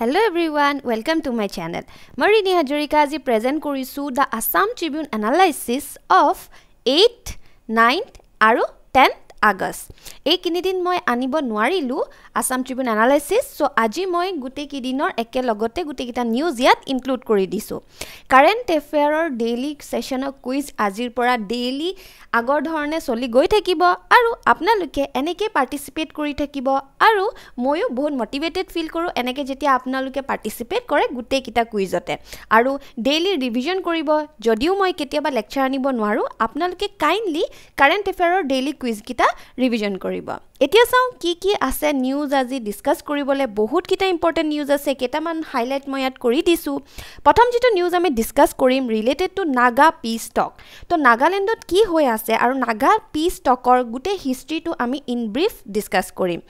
hello' every one welcome to my channel মই ৰিণী হাজৰিকা আজি present কৰিছোঁ the Assam Tribune analysis of eight ninth আৰু tenth August এই কিনিদিন মই আনিব নোৱাৰিলোঁ আছাম ট্ৰিবিউন এনালাইচিছ চ' আজি মই গোটেইকেইদিনৰ একেলগতে গোটেইকেইটা নিউজ ইয়াত ইনক্লুড কৰি দিছোঁ কাৰেণ্ট এফেয়াৰৰ ডেইলি ছেশ্যনৰ কুইজ আজিৰ পৰা ডেইলি আগৰ ধৰণে চলি গৈ থাকিব আৰু আপোনালোকে এনেকৈ পাৰ্টিচিপেট কৰি থাকিব আৰু ময়ো বহুত মটিভেটেড ফিল কৰোঁ এনেকৈ যেতিয়া আপোনালোকে পাৰ্টিচিপেট কৰে গোটেইকেইটা কুইজতে আৰু ডেইলি ৰিভিজন কৰিব যদিও মই কেতিয়াবা লেকচাৰ আনিব নোৱাৰোঁ আপোনালোকে কাইণ্ডলি কাৰেণ্ট এফেয়াৰৰ ডেইলি কুইজকেইটা পৰা ৰিভিজন কৰিব এতিয়া চাওঁ কি কি আছে নিউজ আজি ডিছকাছ কৰিবলৈ বহুতকেইটা ইম্পৰ্টেণ্ট নিউজ আছে কেইটামান হাইলাইট মই ইয়াত কৰি দিছোঁ প্ৰথম যিটো নিউজ আমি ডিছকাছ কৰিম related to Naga peace talk ত' নাগালেণ্ডত কি হৈ আছে আৰু নাগা পি ষ্টকৰ গোটেই হিষ্ট্ৰিটো আমি ইন ব্ৰিফ ডিছকাছ কৰিম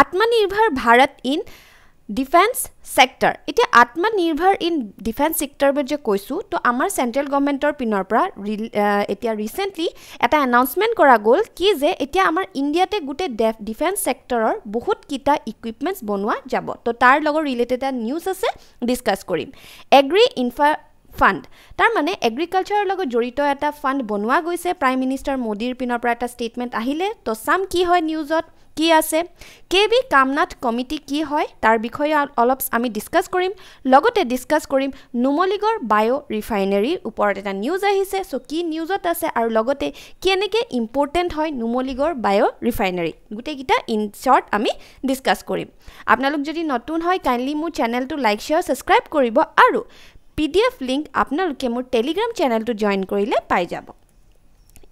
আত্মনিৰ্ভৰ ভাৰত ইন ডিফেন্স ছেক্টৰ এতিয়া আত্মনিৰ্ভৰ ইন ডিফেন্স ছেক্টৰ বুলি যে কৈছোঁ তো আমাৰ চেণ্ট্ৰেল গভৰ্ণমেণ্টৰ পিনৰ পৰা এতিয়া ৰিচেণ্টলি এটা এনাউন্সমেণ্ট কৰা গ'ল কি যে এতিয়া আমাৰ ইণ্ডিয়াতে গোটেই ডে ডিফেন্স বহুত বহুতকেইটা ইকুইপমেণ্টছ বনোৱা যাব তো তাৰ লগত ৰিলেটেড এটা নিউজ আছে ডিছকাছ কৰিম এগ্ৰী ইনফা ফাণ্ড তাৰমানে এগ্ৰিকালচাৰৰ লগত জড়িত এটা ফাণ্ড বনোৱা গৈছে প্ৰাইম মিনিষ্টাৰ মোদীৰ পিনৰ পৰা এটা ষ্টেটমেণ্ট আহিলে তো চাম কি হয় নিউজত কি আছে কে বি কামনাথ কমিটি কি হয় তাৰ বিষয়ে অলপ আমি ডিছকাছ কৰিম লগতে ডিছকাছ কৰিম নুমলীগড় বায়' ৰিফাইনেৰীৰ ওপৰত এটা নিউজ আহিছে চ' কি নিউজত আছে আৰু লগতে কেনেকৈ ইম্পৰ্টেণ্ট হয় নুমলীগড় বায়' ৰিফাইনেৰী গোটেইকেইটা ইন শ্বৰ্ট আমি ডিছকাছ কৰিম আপোনালোক যদি নতুন হয় কাইণ্ডলি মোৰ চেনেলটো লাইক শ্বেয়াৰ ছাবস্ক্ৰাইব কৰিব আৰু পি ডি এফ লিংক আপোনালোকে মোৰ টেলিগ্ৰাম চেনেলটো জইন কৰিলে পাই যাব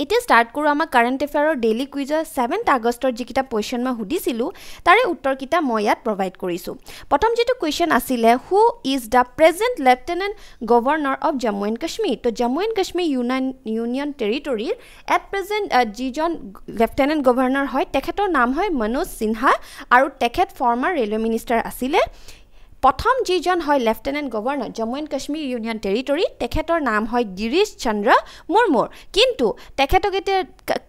এতিয়া ষ্টাৰ্ট কৰোঁ আমাৰ কাৰেণ্ট এফেয়াৰৰ ডেইলি কুইজৰ ছেভেন্থ আগষ্টৰ যিকেইটা কুৱেশ্যন মই সুধিছিলোঁ তাৰে উত্তৰকেইটা মই ইয়াত প্ৰভাইড কৰিছোঁ প্ৰথম যিটো কুৱেশ্যন আছিলে who is the present lieutenant governor of Jammu and Kashmir ত' Jammu and Kashmir union union টেৰিটৰীৰ এট প্ৰেজেণ্ট যিজন লেফটেনেণ্ট গভৰ্ণৰ হয় তেখেতৰ নাম হয় মনোজ সিনহা আৰু তেখেত ফৰ্মাৰ ৰেলৱে মিনিষ্টাৰ আছিলে প্ৰথম যিজন হয় lieutenant governor Jammu and Kashmir union territory তেখেতৰ নাম হয় গিৰিশ চন্দ্ৰ মুৰ্মুৰ কিন্তু তেখেতক এতিয়া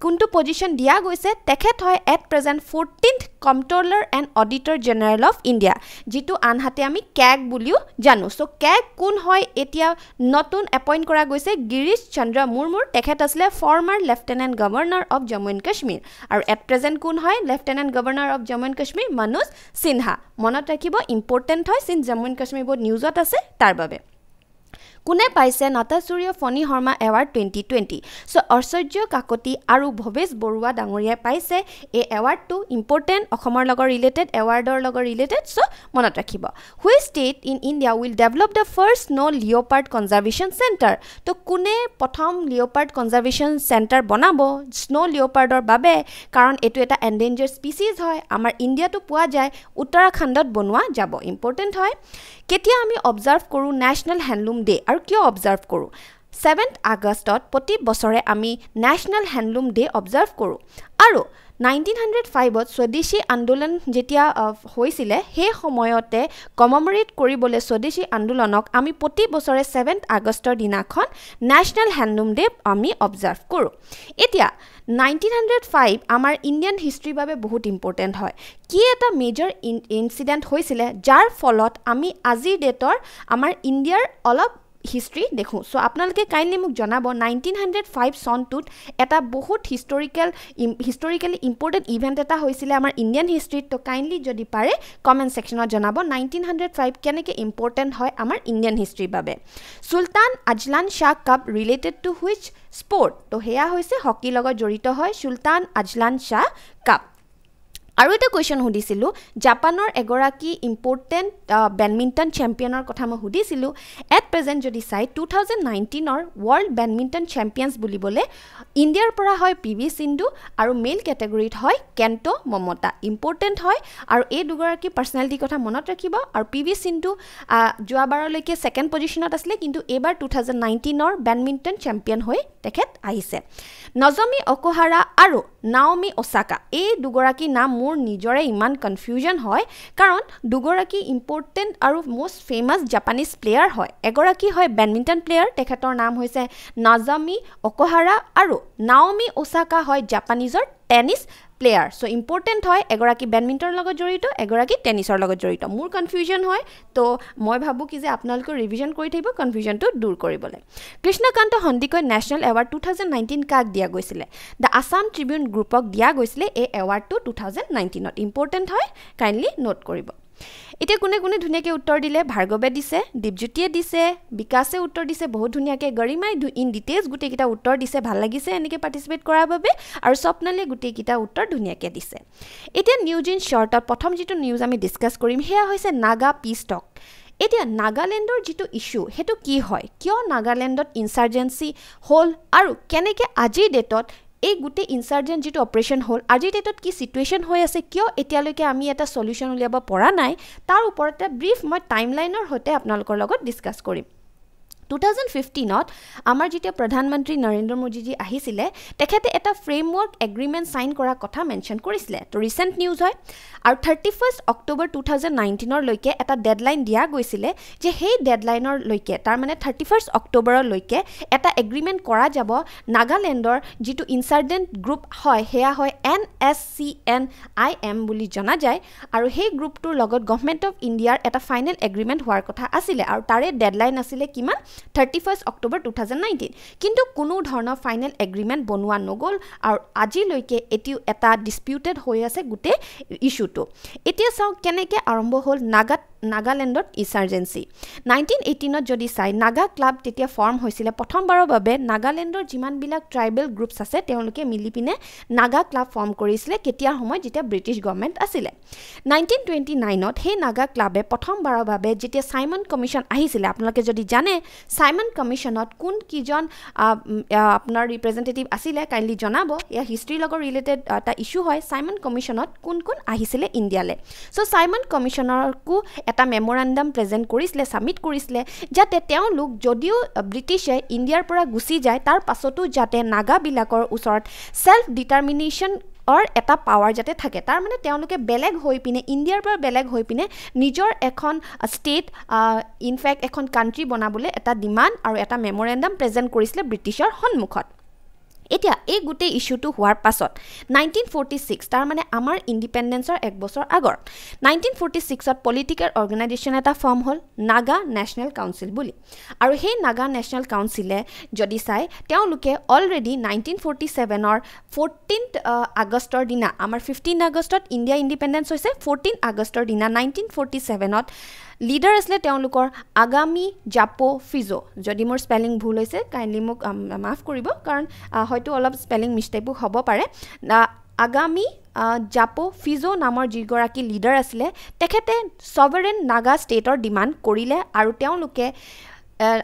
কোনটো পজিশ্যন দিয়া গৈছে তেখেত হয় at present fourteenth comptroller and auditor general of India যিটো আনহাতে আমি কেগ বুলিও জানো চ' কেগ কোন হয় এতিয়া নতুন এপইণ্ট কৰা গৈছে গিৰিশ চন্দ্ৰ মুৰ্মুৰ তেখেত আছিলে former lieutenant governor of Jammu and Kashmir আৰু এট প্ৰেজেণ্ট কোন হয় lieutenant governor of Jammu and Kashmir Manoj Sinha মনত ৰাখিব ইম্পৰ্টেণ্ট হয় চিন জম্মু এণ্ড কাশ্মীৰ বহুত নিউজত আছে তাৰ বাবে কোনে পাইছে Natasurya Phani Sarma award twenty twenty so' Aishwarya Kakati আৰু ভৱেশ বৰুৱা ডাঙৰীয়াই পাইছে এই এৱাৰ্ডটো ইম্পৰ্টেণ্ট অসমৰ লগত ৰিলেটেড এৱাৰ্ডৰ লগত ৰিলেটেড চ' মনত ৰাখিব which state in India will develop the first snow' leopard conservation centre ত' কোনে প্ৰথম লিঅ'পাৰ্ড কনজাৰ্ভেশ্যন চেণ্টাৰ বনাব স্ন' লিঅ'পাৰ্ডৰ বাবে কাৰণ এইটো এটা এণ্ডেঞ্জাৰ স্পিচিজ হয় আমাৰ ইণ্ডিয়াতো পোৱা যায় উত্তৰাখণ্ডত বনোৱা যাব ইম্পৰ্টেণ্ট হয় কেতিয়া আমি অবজাৰ্ভ কৰোঁ নেশ্যনেল হেণ্ডলুম ডে' আৰু কিয় অবজাৰ্ভ কৰোঁ ছেভেন্থ আগষ্টত প্ৰতি বছৰে আমি নেশ্যনেল হেণ্ডলুম ডে অবজাৰ্ভ কৰোঁ আৰু নাইনটিন হাণ্ড্ৰেড ফাইভত স্বদেশী আন্দোলন যেতিয়া হৈছিলে সেই সময়তে কমমৰেট কৰিবলৈ স্বদেশী আন্দোলনক আমি প্ৰতি বছৰে ছেভেন্থ আগষ্টৰ দিনাখন নেশ্যনেল হেণ্ডলুম ডে আমি অবজাৰ্ভ কৰোঁ এতিয়া নাইনটিন হাণ্ড্ৰেড ফাইভ আমাৰ ইণ্ডিয়ান হিষ্ট্ৰীৰ বাবে বহুত ইম্পৰ্টেণ্ট হয় কি এটা মেজৰ ইন ইঞ্চিডেণ্ট হৈছিলে যাৰ ফলত আমি আজিৰ ডেটৰ আমাৰ ইণ্ডিয়াৰ অলপ হিষ্ট্ৰী দেখোঁ চ' আপোনালোকে কাইণ্ডলি মোক জনাব নাইনটিন হাণ্ড্ৰেড ফাইভ চনটোত এটা বহুত হিষ্টৰিকেল হিষ্টৰিকেলি ইম্পৰ্টেণ্ট ইভেণ্ট এটা হৈছিলে আমাৰ ইণ্ডিয়ান হিষ্ট্ৰীত ত' কাইণ্ডলি যদি পাৰে কমেণ্ট ছেকশ্যনত জনাব নাইনটিন হাণ্ড্ৰেড ফাইভ কেনেকৈ ইম্পৰ্টেণ্ট হয় আমাৰ ইণ্ডিয়ান হিষ্ট্ৰীৰ বাবে Sultan Azlan Shah cup related to which sport ত' সেয়া হৈছে হকীৰ লগত জড়িত হয় চুলতান আজলান শ্বাহ কাপ আৰু এটা কুৱেশ্যন সুধিছিলোঁ জাপানৰ এগৰাকী ইম্পৰ্টেণ্ট বেডমিণ্টন চেম্পিয়নৰ কথা মই সুধিছিলোঁ এট প্ৰেজেণ্ট যদি চাই টু থাউজেণ্ড নাইণ্টিনৰ ৱৰ্ল্ড বেডমিণ্টন চেম্পিয়নছ বুলিবলৈ ইণ্ডিয়াৰ পৰা হয় পি ভি সিন্ধু আৰু মেইল কেটেগৰীত হয় কেণ্ট' মমতা ইম্পৰ্টেণ্ট হয় আৰু এই দুগৰাকী পাৰ্চনেলিটিৰ কথা মনত ৰাখিব আৰু পি ভি সিন্ধু যোৱাবাৰলৈকে ছেকেণ্ড পজিশ্যনত আছিলে কিন্তু এইবাৰ টু থাউজেণ্ড নাইণ্টিনৰ বেডমিণ্টন চেম্পিয়ন হৈ তেখেত আহিছে নজমি অকোহাৰা আৰু নাওমি অচাকা এই দুগৰাকী নাম মোৰ মোৰ নিজৰে ইমান কনফিউজন হয় কাৰণ দুগৰাকী ইম্পৰ্টেণ্ট আৰু মষ্ট ফেমাছ জাপানীজ প্লেয়াৰ হয় এগৰাকী হয় বেডমিণ্টন প্লেয়াৰ তেখেতৰ নাম হৈছে নাজামি অকহাৰা আৰু নাওমি ওচাকা হয় জাপানিজৰ টেনিছ প্লেয়াৰ চ' ইম্পৰ্টেণ্ট হয় এগৰাকী বেডমিণ্টনৰ লগত জড়িত এগৰাকী টেনিছৰ লগত জড়িত মোৰ কনফিউজন হয় ত' মই ভাবোঁ কি যে আপোনালোকেও ৰিভিজন কৰি থাকিব কনফিউজনটো দূৰ কৰিবলৈ Krishnakanta Sandikai national award two thousand nineteen কাক দিয়া গৈছিলে দ্য আছাম ট্ৰিবিউন গ্ৰুপক দিয়া গৈছিলে এই এৱাৰ্ডটো টু থাউজেণ্ড নাইনটিনত ইম্পৰ্টেণ্ট হয় কাইণ্ডলি নোট কৰিব এতিয়া কোনে কোনে ধুনীয়াকৈ উত্তৰ দিলে ভাৰ্গৱে দিছে দীপজ্যোতিয়ে দিছে বিকাশে উত্তৰ দিছে বহুত ধুনীয়াকৈ গৰিমাই ইন ডিটেইলছ গোটেইকেইটা উত্তৰ দিছে ভাল লাগিছে এনেকৈ পাৰ্টিচিপেট কৰাৰ বাবে আৰু স্বপ্নালীয়ে গোটেইকেইটা উত্তৰ ধুনীয়াকৈ দিছে এতিয়া নিউজ ইন শ্বৰ্টত প্ৰথম যিটো নিউজ আমি ডিছকাছ কৰিম সেয়া হৈছে নাগা পি ষ্টক এতিয়া নাগালেণ্ডৰ যিটো ইছ্যু সেইটো কি হয় কিয় নাগালেণ্ডত ইনচাৰ্জেঞ্চি হ'ল আৰু কেনেকৈ আজিৰ ডেটত এই গোটেই ইনচাৰ্জেণ্ট যিটো অপাৰেশ্যন হ'ল আজিৰ ডেটত কি চিটুৱেশ্যন হৈ আছে কিয় এতিয়ালৈকে আমি এটা চলিউশ্যন উলিয়াব পৰা নাই তাৰ ওপৰতে ব্ৰিফ মই টাইম লাইনৰ সৈতে আপোনালোকৰ লগত ডিছকাছ কৰিম টু থাউজেণ্ড ফিফটিনত আমাৰ যেতিয়া প্ৰধানমন্ত্ৰী নৰেন্দ্ৰ মোদীজী আহিছিলে তেখেতে এটা ফ্ৰেমৱৰ্ক এগ্ৰিমেণ্ট ছাইন কৰাৰ কথা মেনশ্যন কৰিছিলে ত' ৰিচেণ্ট নিউজ হয় আৰু thirty first October two thousand নাইনটিনৰলৈকে এটা ডেডলাইন দিয়া গৈছিলে যে সেই ডেডলাইনৰলৈকে তাৰমানে থাৰ্টি ফাৰ্ষ্ট অক্টোবৰলৈকে এটা এগ্ৰিমেণ্ট কৰা যাব নাগালেণ্ডৰ যিটো ইনচাৰ্ডেণ্ট গ্ৰুপ হয় সেয়া হয় N S C N I M বুলি জনা যায় আৰু সেই গ্ৰুপটোৰ লগত গভমেণ্ট অফ ইণ্ডিয়াৰ এটা ফাইনেল এগ্ৰিমেণ্ট হোৱাৰ কথা আছিলে আৰু তাৰে ডেডলাইন আছিলে কিমান thirty first October two thousand nineteen কিন্তু কোনো ধৰণৰ ফাইনেল এগ্ৰিমেণ্ট বনোৱা নগ'ল আৰু আজিলৈকে এটি এটা ডিছপিউটেড হৈ আছে গোটেই ইছ্যুটো এতিয়া চাওঁ কেনেকৈ আৰম্ভ হ'ল নাগাত নাগালেণ্ডত ইচাৰ্জেঞ্চি নাইনটিন এইটিনত যদি চাই নাগা ক্লাব তেতিয়া ফৰ্ম হৈছিলে প্ৰথমবাৰৰ বাবে নাগালেণ্ডৰ যিমানবিলাক ট্ৰাইবেল গ্ৰুপছ আছে তেওঁলোকে মিলি পিনে নাগা ক্লাব ফৰ্ম কৰিছিলে কেতিয়াৰ সময়ত যেতিয়া ব্ৰিটিছ গভমেণ্ট আছিলে নাইনটিন টুৱেণ্টি নাইনত সেই নাগা ক্লাবে প্ৰথমবাৰৰ বাবে যেতিয়া ছাইমন কমিশ্যন আহিছিলে আপোনালোকে যদি জানে ছাইমন কমিশ্যনত কোন কিজন আপোনাৰ ৰিপ্ৰেজেণ্টেটিভ আছিলে কাইণ্ডলি জনাব ইয়াৰ হিষ্ট্ৰীৰ লগত ৰিলেটেড এটা ইছ্যু হয় ছাইমন কমিশ্যনত কোন কোন আহিছিলে ইণ্ডিয়ালৈ চ' ছাইমন কমিশ্যনকো এটা মেমৰেণ্ডাম প্ৰেজেণ্ট কৰিছিলে ছাবমিট কৰিছিলে যাতে তেওঁলোক যদিও ব্ৰিটিছে ইণ্ডিয়াৰ পৰা গুচি যায় তাৰ পাছতো যাতে নাগাবিলাকৰ ওচৰত ছেল্ফ ডিটাৰমিনেশ্যন এটা পাৱাৰ যাতে থাকে তাৰমানে তেওঁলোকে বেলেগ হৈ পিনে ইণ্ডিয়াৰ পৰা বেলেগ হৈ পিনে নিজৰ এখন ষ্টেট ইনফেক্ট এখন কাণ্ট্ৰি বনাবলৈ এটা ডিমাণ্ড আৰু এটা মেমৰেণ্ডাম প্ৰেজেণ্ট কৰিছিলে ব্ৰিটিছৰ সন্মুখত এতিয়া এই গোটেই ইছ্যুটো হোৱাৰ পাছত নাইনটিন ফৰ্টি ছিক্স তাৰমানে আমাৰ ইণ্ডিপেণ্ডেঞ্চৰ এক বছৰ আগৰ নাইনটিন ফৰ্টি ছিক্সত পলিটিকেল অৰ্গেনাইজেশ্যন এটা ফৰ্ম হ'ল নাগা নেশ্যনেল কাউন্সিল বুলি আৰু সেই নাগা নেশ্যনেল কাউন্সিলে যদি চায় তেওঁলোকে অলৰেডি নাইনটিন ফৰ্টি ছেভেনৰ ফৰ্টিন আগষ্টৰ দিনা আমাৰ ফিফটিন আগষ্টত ইণ্ডিয়া ইণ্ডিপেণ্ডেঞ্চ হৈছে ফৰ্টিন আগষ্টৰ দিনা নাইনটিন ফৰ্টি ছেভেনত লিডাৰ আছিলে তেওঁলোকৰ আগামী জাপো ফিজ' যদি মোৰ স্পেলিং ভুল হৈছে কাইণ্ডলি মোক মাফ কৰিব কাৰণ হয়তো অলপ স্পেলিং মিষ্টেকো হ'ব পাৰে আগামী জাপ' ফিজ' নামৰ যিগৰাকী লিডাৰ আছিলে তেখেতে ছভেৰেন নাগা ষ্টেটৰ ডিমাণ্ড কৰিলে আৰু তেওঁলোকে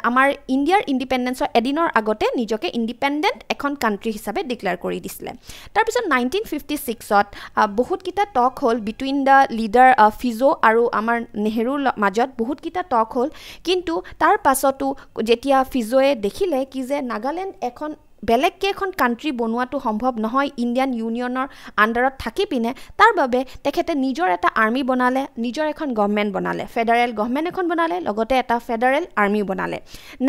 আমাৰ ইণ্ডিয়াৰ ইণ্ডিপেণ্ডেঞ্চৰ এদিনৰ আগতে নিজকে ইণ্ডিপেণ্ডেণ্ট এখন কাণ্ট্ৰি হিচাপে ডিক্লেয়াৰ কৰি দিছিলে তাৰপিছত নাইনটিন ফিফটি ছিক্সত বহুতকেইটা টক হ'ল বিটুইন দ্য লিডাৰ ফিজো আৰু আমাৰ নেহৰুৰ মাজত বহুতকেইটা টক হ'ল কিন্তু তাৰ পাছতো যেতিয়া ফিজোৱে দেখিলে কি যে নাগালেণ্ড এখন বেলেগ কেইখন কাণ্ট্ৰি বনোৱাটো সম্ভৱ নহয় ইণ্ডিয়ান ইউনিয়নৰ আণ্ডাৰত থাকি পিনে তাৰ বাবে তেখেতে নিজৰ এটা আৰ্মি বনালে নিজৰ এখন গভমেণ্ট বনালে ফেডাৰেল গভমেণ্ট এখন বনালে লগতে এটা ফেডাৰেল আৰ্মিও বনালে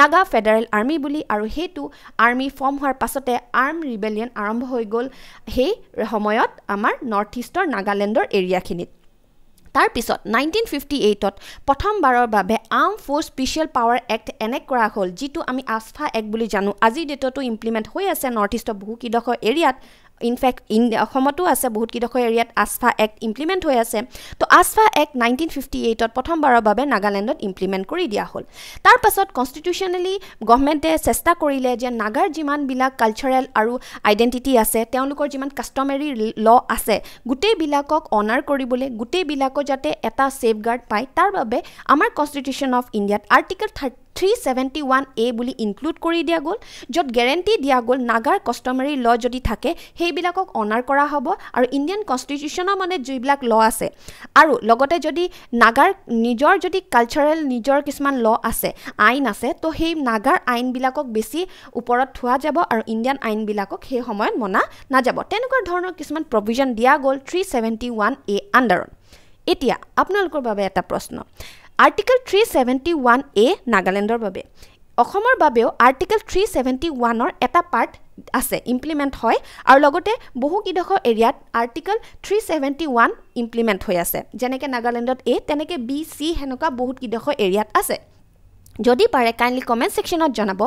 নাগা ফেডাৰেল আৰ্মি বুলি আৰু সেইটো আৰ্মি ফৰ্ম হোৱাৰ পাছতে আৰ্ম ৰিবেলিয়ন আৰম্ভ হৈ গ'ল সেই সময়ত আমাৰ নৰ্থ ইষ্টৰ নাগালেণ্ডৰ এৰিয়াখিনিত তাৰ পিছত নাইনটিন ফিফটি এইটত প্ৰথমবাৰৰ বাবে arm force special power act এনে কৰা হ'ল যিটো আমি আস্থা এক্ট বুলি জানো আজিৰ ডেটতো ইমপ্লিমেণ্ট হৈ আছে নৰ্থ ইষ্টৰ বহুকেইডোখৰ এৰিয়াত ইনফেক্ট ইন অসমতো আছে বহুতকেইডোখৰ এৰিয়াত আছফা এক্ট ইমপ্লিমেণ্ট হৈ আছে তো আছফা এক্ট নাইনটিন ফিফটি এইটত প্ৰথমবাৰৰ বাবে নাগালেণ্ডত ইমপ্লিমেণ্ট কৰি দিয়া হ'ল তাৰ পাছত কনষ্টিটিউশ্যনেলি গভমেণ্টে চেষ্টা কৰিলে যে নাগাৰ যিমানবিলাক কালচাৰেল আৰু আইডেণ্টিটি আছে তেওঁলোকৰ যিমান কাষ্টমেৰী ল আছে গোটেইবিলাকক অনাৰ কৰিবলৈ গোটেইবিলাকক যাতে এটা ছেফগাৰ্ড পায় তাৰ বাবে আমাৰ কনষ্টিটিউশ্যন অফ ইণ্ডিয়াত article thirty three seventy one A বুলি ইনক্লুড কৰি দিয়া গ'ল য'ত গেৰেণ্টি দিয়া গ'ল নাগাৰ কাষ্টমাৰী ল যদি থাকে সেইবিলাকক অনাৰ কৰা হ'ব আৰু ইণ্ডিয়ান কনষ্টিটিউশ্যনৰ মানে যিবিলাক ল আছে আৰু লগতে যদি নাগাৰ নিজৰ যদি কালচাৰেল নিজৰ কিছুমান ল আছে আইন আছে তো সেই নাগাৰ আইনবিলাকক বেছি ওপৰত থোৱা যাব আৰু ইণ্ডিয়ান আইনবিলাকক সেই সময়ত মনা নাযাব তেনেকুৱা ধৰণৰ কিছুমান প্ৰভিজন দিয়া গ'ল থ্ৰী ছেভেণ্টি ওৱান এ আণ্ডাৰত এতিয়া আপোনালোকৰ বাবে এটা প্ৰশ্ন article three seventy one A নাগালেণ্ডৰ বাবে অসমৰ বাবেও আৰ্টিকেল থ্ৰী ছেভেণ্টি ওৱানৰ এটা পাৰ্ট আছে ইমপ্লিমেণ্ট হয় আৰু লগতে বহুকেইডোখৰ এৰিয়াত article three seventy one implement হৈ আছে যেনেকৈ নাগালেণ্ডত এ তেনেকৈ বি চি সেনেকুৱা বহুতকেইডোখৰ এৰিয়াত আছে যদি পাৰে কাইণ্ডলি কমেণ্ট ছেকশ্যনত জনাব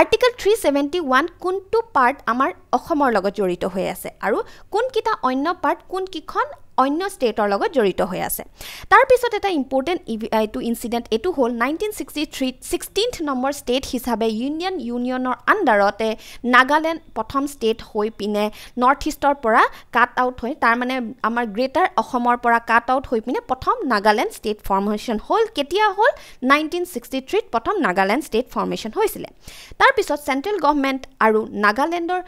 আৰ্টিকেল থ্ৰী ছেভেণ্টি ওৱান কোনটো পাৰ্ট আমাৰ অসমৰ লগত জড়িত হৈ আছে আৰু কোনকেইটা অন্য পাৰ্ট কোনকেইখন অন্য ষ্টেটৰ লগত জড়িত হৈ আছে তাৰপিছত এটা ইম্পৰ্টেণ্ট এইটো ইনচিডেণ্ট এইটো হ'ল নাইনটিন ছিক্সটি থ্ৰীত ছিক্সটিনথ নম্বৰ ষ্টেট হিচাপে ইউনিয়ন ইউনিয়নৰ আণ্ডাৰতে নাগালেণ্ড প্ৰথম ষ্টেট হৈ পিনে নৰ্থ ইষ্টৰ পৰা কাট আউট হৈ তাৰমানে আমাৰ গ্ৰেটাৰ অসমৰ পৰা কাট আউট হৈ পিনে প্ৰথম নাগালেণ্ড ষ্টেট ফৰ্মেশ্যন হ'ল কেতিয়া হ'ল নাইনটিন ছিক্সটি থ্ৰীত প্ৰথম নাগালেণ্ড ষ্টেট ফৰ্মেশ্যন হৈছিলে তাৰপিছত চেণ্ট্ৰেল গভমেণ্ট আৰু নাগালেণ্ডৰ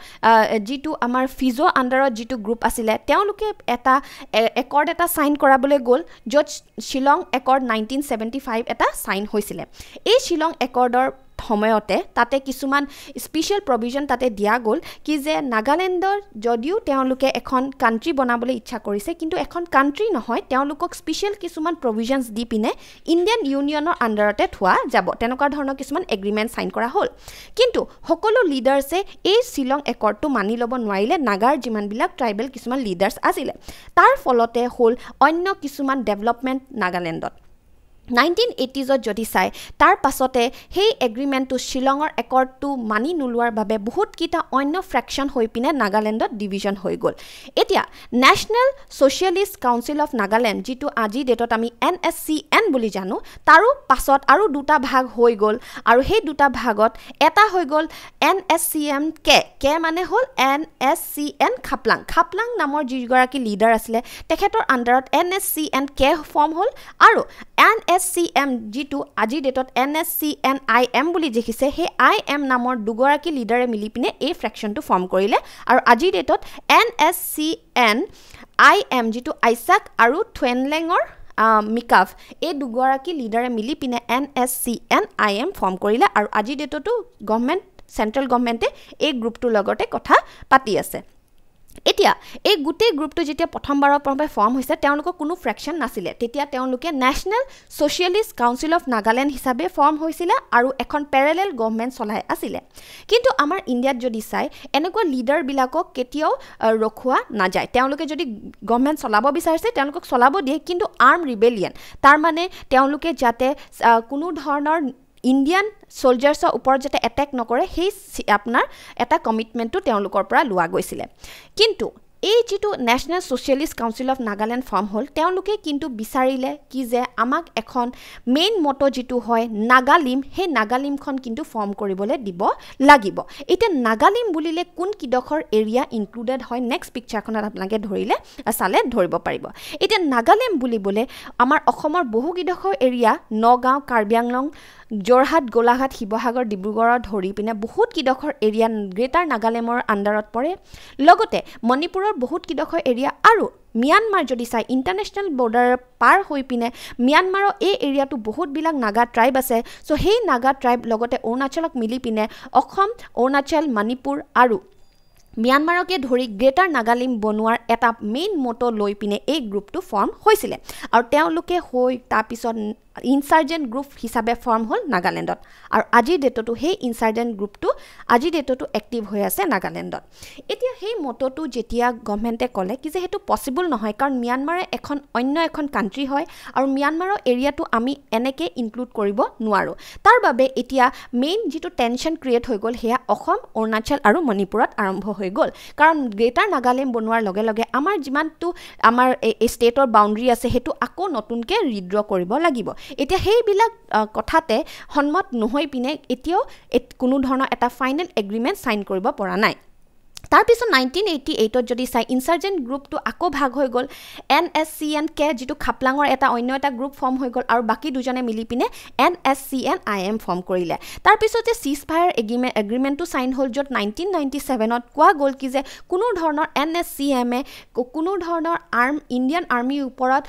যিটো আমাৰ ফিজ' আণ্ডাৰত যিটো গ্ৰুপ আছিলে তেওঁলোকে এটা একৰ্ড এটা চাইন কৰাবলৈ গ'ল য'ত Shillong accord nineteen seventy five এটা চাইন হৈছিলে এই শ্বিলং একৰ্ডৰ সময়তে তাতে কিছুমান স্পেচিয়েল প্ৰভিজন তাতে দিয়া গ'ল কি যে নাগালেণ্ডৰ যদিও তেওঁলোকে এখন কাণ্ট্ৰি বনাবলৈ ইচ্ছা কৰিছে কিন্তু এখন কাণ্ট্ৰি নহয় তেওঁলোকক স্পেচিয়েল কিছুমান প্ৰভিজনছ দি পিনে ইণ্ডিয়ান ইউনিয়নৰ আণ্ডাৰতে থোৱা যাব তেনেকুৱা ধৰণৰ কিছুমান এগ্ৰিমেণ্ট চাইন কৰা হ'ল কিন্তু সকলো লিডাৰ্ছে এই শ্বিলং একৰ্ডটো মানি ল'ব নোৱাৰিলে নাগাৰ যিমানবিলাক ট্ৰাইবেল কিছুমান লিডাৰ্ছ আছিলে তাৰ ফলতে হ'ল অন্য কিছুমান ডেভেলপমেণ্ট নাগালেণ্ডত নাইনটিন এইটিজত যদি চায় তাৰ পাছতে সেই এগ্ৰিমেণ্টটো শ্বিলঙৰ একৰ্ডটো মানি নোলোৱাৰ বাবে বহুতকেইটা অন্য ফ্ৰেকশ্যন হৈ পিনে নাগালেণ্ডত ডিভিজন হৈ গ'ল এতিয়া national socialist council of Nagaland যিটো আজিৰ ডেটত আমি এন এছ চি এন বুলি জানো তাৰো পাছত আৰু দুটা ভাগ হৈ গ'ল আৰু সেই দুটা ভাগত এটা হৈ গ'ল N S C M K K মানে হ'ল N S C N Khaplang Khaplang নামৰ যিগৰাকী লিডাৰ আছিলে তেখেতৰ আণ্ডাৰত N S C N K form হ'ল আৰু N S S C M যিটো আজিৰ ডেটত N S C N I M বুলি দেখিছে সেই আই এম নামৰ দুগৰাকী লিডাৰে মিলি পিনে এই ফ্ৰেকশ্যনটো ফৰ্ম কৰিলে আৰু আজিৰ ডেটত N S C N I M যিটো আইচাক আৰু থুৱেনলেঙৰ মিকাফ এই দুগৰাকী লিডাৰে মিলি পিনে N S C N I M form কৰিলে আৰু আজিৰ ডেটতো গভমেণ্ট চেণ্ট্ৰেল গভমেণ্টে এই গ্ৰুপটোৰ লগতে কথা পাতি আছে এতিয়া এই গোটেই গ্ৰুপটো যেতিয়া প্ৰথমবাৰৰ পৰা ফৰ্ম হৈছে তেওঁলোকৰ কোনো ফ্ৰেকশ্যন নাছিলে তেতিয়া তেওঁলোকে national socialist council of Nagaland হিচাপে ফৰ্ম হৈছিলে আৰু এখন পেৰেলেল গভমেণ্ট চলাই আছিলে কিন্তু আমাৰ ইণ্ডিয়াত যদি চাই এনেকুৱা লিডাৰবিলাকক কেতিয়াও ৰখোৱা নাযায় তেওঁলোকে যদি গভমেণ্ট চলাব বিচাৰিছে তেওঁলোকক চলাব দিয়ে কিন্তু আৰ্ম ৰিবেলিয়ন তাৰমানে তেওঁলোকে যাতে কোনো ধৰণৰ ইণ্ডিয়ান চলজাৰ্ছৰ ওপৰত যাতে এটেক নকৰে সেই আপোনাৰ এটা কমিটমেণ্টটো তেওঁলোকৰ পৰা লোৱা গৈছিলে কিন্তু এই যিটো national socialist council of Nagaland form হ'ল তেওঁলোকে কিন্তু বিচাৰিলে কি যে আমাক এখন মেইন মটো যিটো হয় নাগালিম সেই নাগালিমখন কিন্তু ফৰ্ম কৰিবলৈ দিব লাগিব এতিয়া নাগালিম বুলিলে কোন কিডখৰ এৰিয়া ইনক্লুডেড হয় নেক্সট পিকচাৰখনত আপোনালোকে ধৰিলে চালে ধৰিব পাৰিব এতিয়া নাগালিম বুলিবলৈ আমাৰ অসমৰ বহু কিডখৰ এৰিয়া নগাঁও কাৰ্বি আংলং যোৰহাট গোলাঘাট শিৱসাগৰ ডিব্ৰুগড়ৰ ধৰি পিনে বহুত বহুতকেইডোখৰ এৰিয়া গ্ৰেটাৰ নাগালেণ্ডৰ আণ্ডাৰত পৰে লগতে মণিপুৰৰ বহুত বহুতকেইডোখৰ এৰিয়া আৰু ম্যানমাৰ যদি চাই ইণ্টাৰনেশ্যনেল বৰ্ডাৰ পাৰ হৈ পিনে ম্যানমাৰৰ এই এৰিয়াটো বহুতবিলাক নাগা ট্ৰাইব আছে চ' সেই নাগা ট্ৰাইব লগতে অৰুণাচলক মিলি পিনে অসম অৰুণাচল মণিপুৰ আৰু ম্যানমাৰকে ধৰি গ্ৰেটাৰ নাগালিম বনোৱাৰ এটা মেইন মটো লৈ পিনে এই গ্ৰুপটো ফৰ্ম হৈছিলে আৰু তেওঁলোকে হৈ তাৰপিছত ইনচাৰ্জেণ্ট গ্ৰুপ হিচাপে ফৰ্ম হ'ল নাগালেণ্ডত আৰু আজিৰ ডেটতো সেই ইনচাৰ্জেণ্ট গ্ৰুপটো আজিৰ ডেটতো এক্টিভ হৈ আছে নাগালেণ্ডত এতিয়া সেই মতটো যেতিয়া গভমেণ্টে ক'লে কি যে সেইটো পচিবল নহয় কাৰণ ম্যানমাৰে এখন অন্য এখন কাণ্ট্ৰি হয় আৰু ম্যানমাৰৰ এৰিয়াটো আমি এনেকৈ ইনক্লুড কৰিব নোৱাৰোঁ তাৰ বাবে এতিয়া মেইন যিটো টেনশ্যন ক্ৰিয়েট হৈ গ'ল সেয়া অসম অৰুণাচল আৰু মণিপুৰত আৰম্ভ হৈ গ'ল কাৰণ গ্ৰেটাৰ নাগালেণ্ড বনোৱাৰ লগে লগে আমাৰ যিমানটো আমাৰ এই ষ্টেটৰ বাউণ্ডেৰী আছে সেইটো আকৌ নতুনকৈ ৰিড্ৰ কৰিব লাগিব এতিয়া সেইবিলাক কথাতে সন্মত নহৈ পিনে এতিয়াও কোনো ধৰণৰ এটা ফাইনেল এগ্ৰিমেণ্ট ছাইন কৰিব পৰা নাই তাৰপিছত নাইনটিন এইটি এইটত যদি চাই ইনচাৰ্জেণ্ট গ্ৰুপটো আকৌ ভাগ হৈ গ'ল N S C N K যিটো খাপলাঙৰ এটা অন্য এটা গ্ৰুপ ফৰ্ম হৈ গ'ল আৰু বাকী দুজনে মিলি পিনে N S C N I M form কৰিলে তাৰপিছত যে চিজ ফায়াৰ এগ্ৰিমে এগ্ৰিমেণ্টটো চাইন হ'ল য'ত নাইনটিন নাইণ্টি ছেভেনত কোৱা গ'ল কি যে কোনো ধৰণৰ এন এছ চি এম এ কোনো ধৰণৰ আৰ্ম ইণ্ডিয়ান আৰ্মীৰ ওপৰত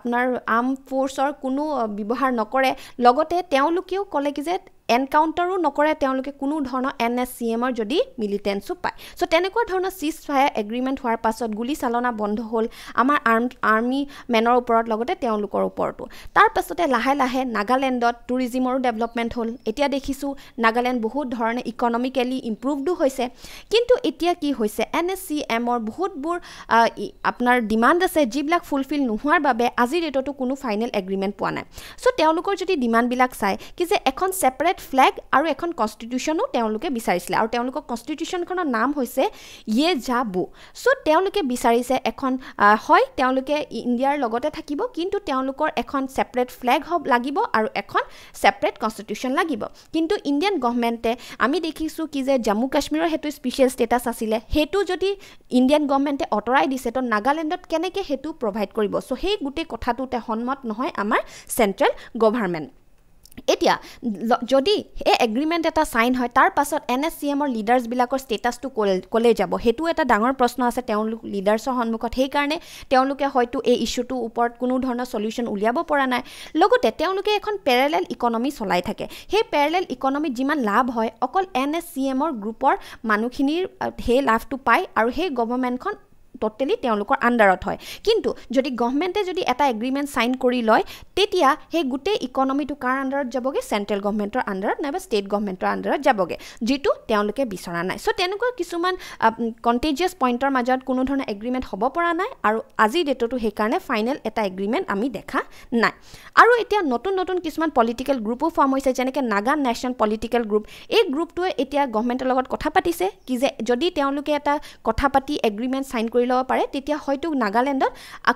আপোনাৰ আৰ্ম ফ'ৰ্চৰ কোনো ব্যৱহাৰ নকৰে লগতে তেওঁলোকেও ক'লে কি যে এনকাউণ্টাৰো নকৰে তেওঁলোকে কোনো ধৰণৰ এন এছ চি এমৰ যদি মিলিটেঞ্চো পায় চ' তেনেকুৱা ধৰণৰ চিজ ফায়াৰ এগ্ৰিমেণ্ট হোৱাৰ পাছত গুলীচালনা বন্ধ হ'ল আমাৰ আৰ্ম আৰ্মি মেনৰ ওপৰত লগতে তেওঁলোকৰ ওপৰতো তাৰপাছতে লাহে লাহে নাগালেণ্ডত টুৰিজিমৰো ডেভেলপমেণ্ট হ'ল এতিয়া দেখিছোঁ নাগালেণ্ড বহুত ধৰণে ইকনমিকেলি ইম্প্ৰুভডো হৈছে কিন্তু এতিয়া কি হৈছে এন এছ চি এমৰ বহুতবোৰ আপোনাৰ ডিমাণ্ড আছে যিবিলাক ফুলফিল নোহোৱাৰ বাবে আজিৰ ডেটতো কোনো ফাইনেল এগ্ৰিমেণ্ট পোৱা নাই চ' তেওঁলোকৰ যদি ডিমাণ্ডবিলাক চায় কি যে এখন ছেপাৰেট ফ্লেগ আৰু এখন কনষ্টিটিউশ্যনো তেওঁলোকে বিচাৰিছিলে আৰু তেওঁলোকৰ কনষ্টিটিউশ্যনখনৰ নাম হৈছে য়ে যা বু চ' তেওঁলোকে বিচাৰিছে এখন হয় তেওঁলোকে ইণ্ডিয়াৰ লগতে থাকিব কিন্তু তেওঁলোকৰ এখন ছেপাৰেট ফ্লেগ হ'ব লাগিব আৰু এখন ছেপাৰেট কনষ্টিটিউশ্যন লাগিব কিন্তু ইণ্ডিয়ান গভমেণ্টে আমি দেখিছোঁ কি যে জম্মু কাশ্মীৰৰ সেইটো স্পেচিয়েল ষ্টেটাছ আছিলে সেইটো যদি ইণ্ডিয়ান গভমেণ্টে আঁতৰাই দিছে তো নাগালেণ্ডত কেনেকৈ সেইটো প্ৰভাইড কৰিব চ' সেই গোটেই কথাটোতে সন্মত নহয় আমাৰ চেণ্ট্ৰেল গভাৰ্মেণ্ট এতিয়া যদি এই এগ্ৰিমেণ্ট এটা ছাইন হয় তাৰ পাছত এন এছ চি এমৰ লিডাৰ্ছবিলাকৰ ষ্টেটাছটো ক'লৈ যাব সেইটো এটা ডাঙৰ প্ৰশ্ন আছে তেওঁলোক লিডাৰ্ছৰ সন্মুখত সেইকাৰণে তেওঁলোকে হয়তো এই ইছ্যুটোৰ ওপৰত কোনো ধৰণৰ চলিউশ্যন উলিয়াব পৰা নাই লগতে তেওঁলোকে এখন পেৰেলেল ইকনমি চলাই থাকে সেই পেৰেলেল ইকনমিত যিমান লাভ হয় অকল এন এছ চি এমৰ গ্ৰুপৰ মানুহখিনিৰ সেই লাভটো পায় আৰু সেই গভৰ্ণমেণ্টখন ট'টেলি তেওঁলোকৰ আণ্ডাৰত হয় কিন্তু যদি গভমেণ্টে যদি এটা এগ্ৰিমেণ্ট ছাইন কৰি লয় তেতিয়া সেই গোটেই ইকনমিটো কাৰ আণ্ডাৰত যাবগৈ চেণ্ট্ৰেল গভমেণ্টৰ আণ্ডাৰত নাইবা ষ্টেট গভমেণ্টৰ আণ্ডাৰত যাবগৈ যিটো তেওঁলোকে বিচৰা নাই চ' তেনেকুৱা কিছুমান কণ্টেজিয়াছ পইণ্টৰ মাজত কোনো ধৰণৰ এগ্ৰিমেণ্ট হ'ব পৰা নাই আৰু আজিৰ ডেটতো সেইকাৰণে ফাইনেল এটা এগ্ৰিমেণ্ট আমি দেখা নাই আৰু এতিয়া নতুন নতুন কিছুমান পলিটিকেল গ্ৰুপো ফৰ্ম হৈছে যেনেকৈ নাগা নেশ্যনেল পলিটিকেল গ্ৰুপ এই গ্ৰুপটোৱে এতিয়া গভমেণ্টৰ লগত কথা পাতিছে কি যে যদি তেওঁলোকে এটা কথা পাতি এগ্ৰিমেণ্ট ছাইন কৰি ল'ব পাৰে তেতিয়া হয়তো নাগালেণ্ডত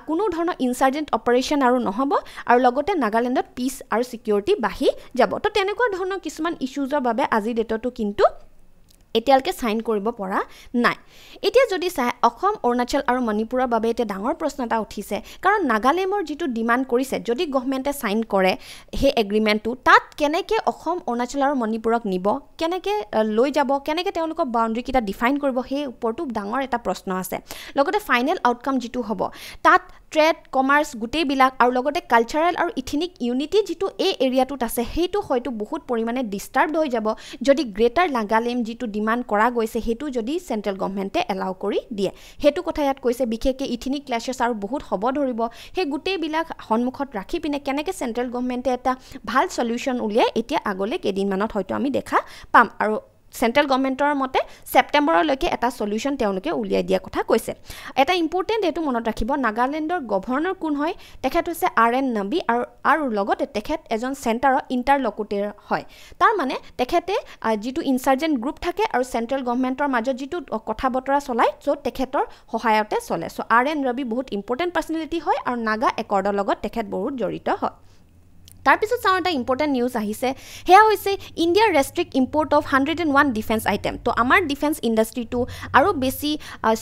কোনো ধৰণৰ ইনচাৰ্জেণ্ট অপাৰেশ্যন আৰু নহ'ব আৰু লগতে নাগালেণ্ডত পিচ আৰু ছিকিউৰিটি বাঢ়ি যাব তো তেনেকুৱা ধৰণৰ কিছুমান ইছ্যুজৰ বাবে আজিৰ ডেটতো কিন্তু এতিয়ালৈকে চাইন কৰিব পৰা নাই এতিয়া যদি চাই অসম অৰুণাচল আৰু মণিপুৰৰ বাবে এতিয়া ডাঙৰ প্ৰশ্ন এটা উঠিছে কাৰণ নাগালেণ্ডৰ যিটো ডিমাণ্ড কৰিছে যদি গভমেণ্টে ছাইন কৰে সেই এগ্ৰিমেণ্টটো তাত কেনেকৈ অসম অৰুণাচল আৰু মণিপুৰক নিব কেনেকৈ লৈ যাব কেনেকৈ তেওঁলোকৰ বাউণ্ডেৰীকেইটা ডিফাইন কৰিব সেই ওপৰতো ডাঙৰ এটা প্ৰশ্ন আছে লগতে ফাইনেল আউটকাম যিটো হ'ব তাত ট্ৰেড কমাৰ্চ গোটেইবিলাক আৰু লগতে কালচাৰেল আৰু ইথেনিক ইউনিটি যিটো এই এৰিয়াটোত আছে সেইটো হয়তো বহুত পৰিমাণে ডিষ্টাৰ্ব হৈ যাব যদি গ্ৰেটাৰ নাগালেম যিটো ডিমাণ্ড কৰা গৈছে সেইটো যদি চেণ্ট্ৰেল গভমেণ্টে এলাউ কৰি দিয়ে সেইটো কথা ইয়াত কৈছে বিশেষকৈ ইথেনিক ক্লাছেছ আৰু বহুত হ'ব ধৰিব সেই গোটেইবিলাক সন্মুখত ৰাখি পিনে কেনেকৈ চেণ্ট্ৰেল গভমেণ্টে এটা ভাল চলিউশ্যন উলিয়াই এতিয়া আগলৈ কেইদিনমানত হয়তো আমি দেখা পাম আৰু চেণ্ট্ৰেল গভৰ্ণমেণ্টৰ মতে ছেপ্টেম্বৰলৈকে এটা চলিউশ্যন তেওঁলোকে উলিয়াই দিয়াৰ কথা কৈছে এটা ইম্পৰ্টেণ্ট এইটো মনত ৰাখিব নাগালেণ্ডৰ গভৰ্ণৰ কোন হয় তেখেত হৈছে আৰ এন নাবি আৰু আৰু লগতে তেখেত এজন চেণ্টাৰৰ ইণ্টাৰলকুটেৰ হয় তাৰমানে তেখেতে যিটো ইনচাৰ্জেণ্ট গ্ৰুপ থাকে আৰু চেণ্ট্ৰেল গভৰ্ণমেণ্টৰ মাজত যিটো কথা বতৰা চলায় চ' তেখেতৰ সহায়তে চলে চ' আৰ এন ৰবি বহুত ইম্পৰ্টেণ্ট পাৰ্চনেলিটি হয় আৰু নাগা একৰ্ডৰ লগত তেখেত বহুত জড়িত হয় তাৰপিছত চাওঁ এটা ইম্পৰ্টেণ্ট নিউজ আহিছে সেয়া হৈছে ইণ্ডিয়াৰ restrict import of hundred and one defence item ত' আমাৰ ডিফেন্স ইণ্ডাষ্ট্ৰিটো আৰু বেছি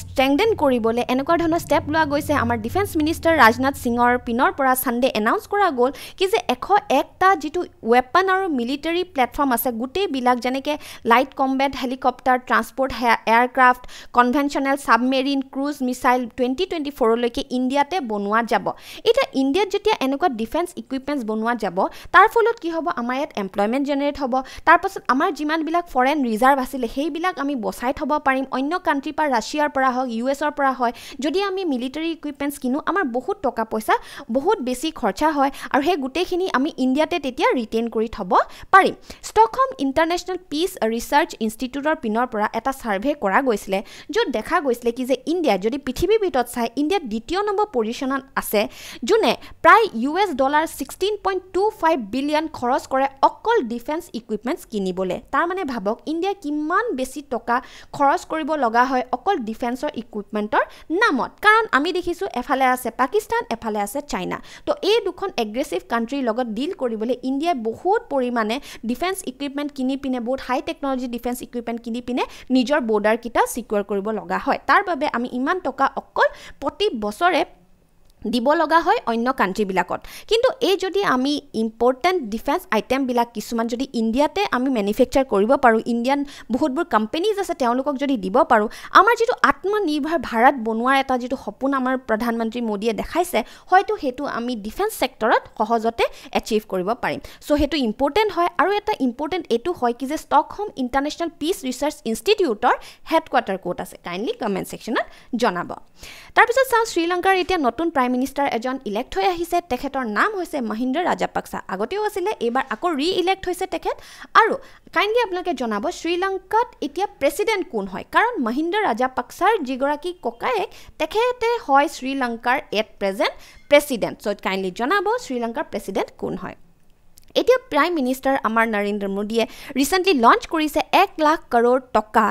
ষ্ট্ৰেংডেন কৰিবলৈ এনেকুৱা ধৰণৰ ষ্টেপ লোৱা গৈছে আমাৰ ডিফেন্স মিনিষ্টাৰ ৰাজনাথ সিঙৰ পিনৰ পৰা ছানডে এনাউন্স কৰা গ'ল কি যে এশ একটা যিটো ৱেপন আৰু মিলিটেৰী প্লেটফৰ্ম আছে গোটেইবিলাক যেনেকৈ light combat helicopter transport aircraft conventional submarine cruise missile twenty twenty ফ'ৰলৈকে ইণ্ডিয়াতে বনোৱা যাব এতিয়া ইণ্ডিয়াত যেতিয়া এনেকুৱা ডিফেন্স ইকুইপমেণ্টছ বনোৱা যাব যাব তাৰ ফলত কি হ'ব আমাৰ ইয়াত এমপ্লয়মেণ্ট জেনেৰেট হ'ব তাৰপাছত আমাৰ যিমানবিলাক ফৰেন ৰিজাৰ্ভ আছিলে সেইবিলাক আমি বচাই থ'ব পাৰিম অন্য কাণ্ট্ৰিৰ পৰা ৰাছিয়াৰ পৰা হওক ইউ এছৰ পৰা হয় যদি আমি মিলিটাৰী ইকুইপমেণ্টছ কিনো আমাৰ বহুত টকা পইচা বহুত বেছি খৰচা হয় আৰু সেই গোটেইখিনি আমি ইণ্ডিয়াতে তেতিয়া ৰিটেইন কৰি থ'ব পাৰিম stock Stockholm international peace research ইনষ্টিটিউটৰ পিনৰ পৰা এটা ছাৰ্ভে কৰা গৈছিলে য'ত দেখা গৈছিলে কি যে ইণ্ডিয়াত যদি পৃথিৱীৰ ভিতৰত চাই ইণ্ডিয়াত দ্বিতীয় নম্বৰ পজিশ্যনত আছে যোনে প্ৰায় U S dollar sixteen point two five billion খৰচ কৰে অকল ডিফেন্স ইকুইপমেণ্টছ কিনিবলৈ তাৰমানে ভাবক ইণ্ডিয়াই কিমান বেছি টকা খৰচ কৰিব লগা হয় অকল ডিফেন্সৰ ইকুইপমেণ্টৰ নামত কাৰণ আমি দেখিছোঁ এফালে আছে পাকিস্তান এফালে আছে চাইনা তো এই দুখন এগ্ৰেছিভ কাণ্ট্ৰীৰ লগত ডিল কৰিবলৈ ইণ্ডিয়াই বহুত পৰিমাণে ডিফেন্স ইকুইপমেণ্ট কিনি পিনে বহুত হাই টেকন'লজি ডিফেন্স ইকুইপমেণ্ট কিনি পিনে নিজৰ বৰ্ডাৰকেইটা ছিকিউৰ কৰিব লগা হয় তাৰ বাবে আমি ইমান টকা অকল প্ৰতি বছৰে দিব লগা হয় অন্য কাণ্ট্ৰিবিলাকত কিন্তু এই যদি আমি ইম্পৰ্টেণ্ট ডিফেন্স আইটেমবিলাক কিছুমান যদি ইণ্ডিয়াতে আমি মেনুফেকচাৰ কৰিব পাৰোঁ ইণ্ডিয়ান বহুতবোৰ কোম্পেনীজ আছে তেওঁলোকক যদি দিব পাৰোঁ আমাৰ যিটো আত্মনিৰ্ভৰ ভাৰত বনোৱাৰ এটা যিটো সপোন আমাৰ প্ৰধানমন্ত্ৰী মোদীয়ে দেখাইছে হয়তো সেইটো আমি ডিফেন্স ছেক্টৰত সহজতে এচিভ কৰিব পাৰিম চ' সেইটো ইম্পৰ্টেণ্ট হয় আৰু এটা ইম্পৰ্টেণ্ট এইটো হয় কি যে Stockholm international peace research ইনষ্টিটিউটৰ হেডকোৱাৰ্টাৰ ক'ত আছে কাইণ্ডলি কমেণ্ট ছেকশ্যনত জনাব তাৰপিছত চাওঁ শ্ৰীলংকাৰ এতিয়া নতুন প্ৰাইম মিনিষ্টাৰ এজন ইলেক্ট হৈ আহিছে তেখেতৰ নাম হৈছে মহিন্দ্ৰ ৰাজাপাক্সা আগতেও আছিলে এইবাৰ আকৌ ৰি ইলেক্ট হৈছে তেখেত আৰু কাইণ্ডলি আপোনালোকে জনাব শ্ৰীলংকাত এতিয়া প্ৰেচিডেণ্ট কোন হয় কাৰণ মহিন্দ্ৰ ৰাজাপাক্সাৰ যিগৰাকী ককায়েক তেখেতে হয় শ্ৰীলংকাৰ at present president so' kindly জনাব শ্ৰীলংকাৰ প্ৰেচিডেণ্ট কোন হয় এতিয়া প্ৰাইম মিনিষ্টাৰ আমাৰ নৰেন্দ্ৰ মোদীয়ে ৰিচেণ্টলি লঞ্চ কৰিছে এক লাখ কৰোৰ টকা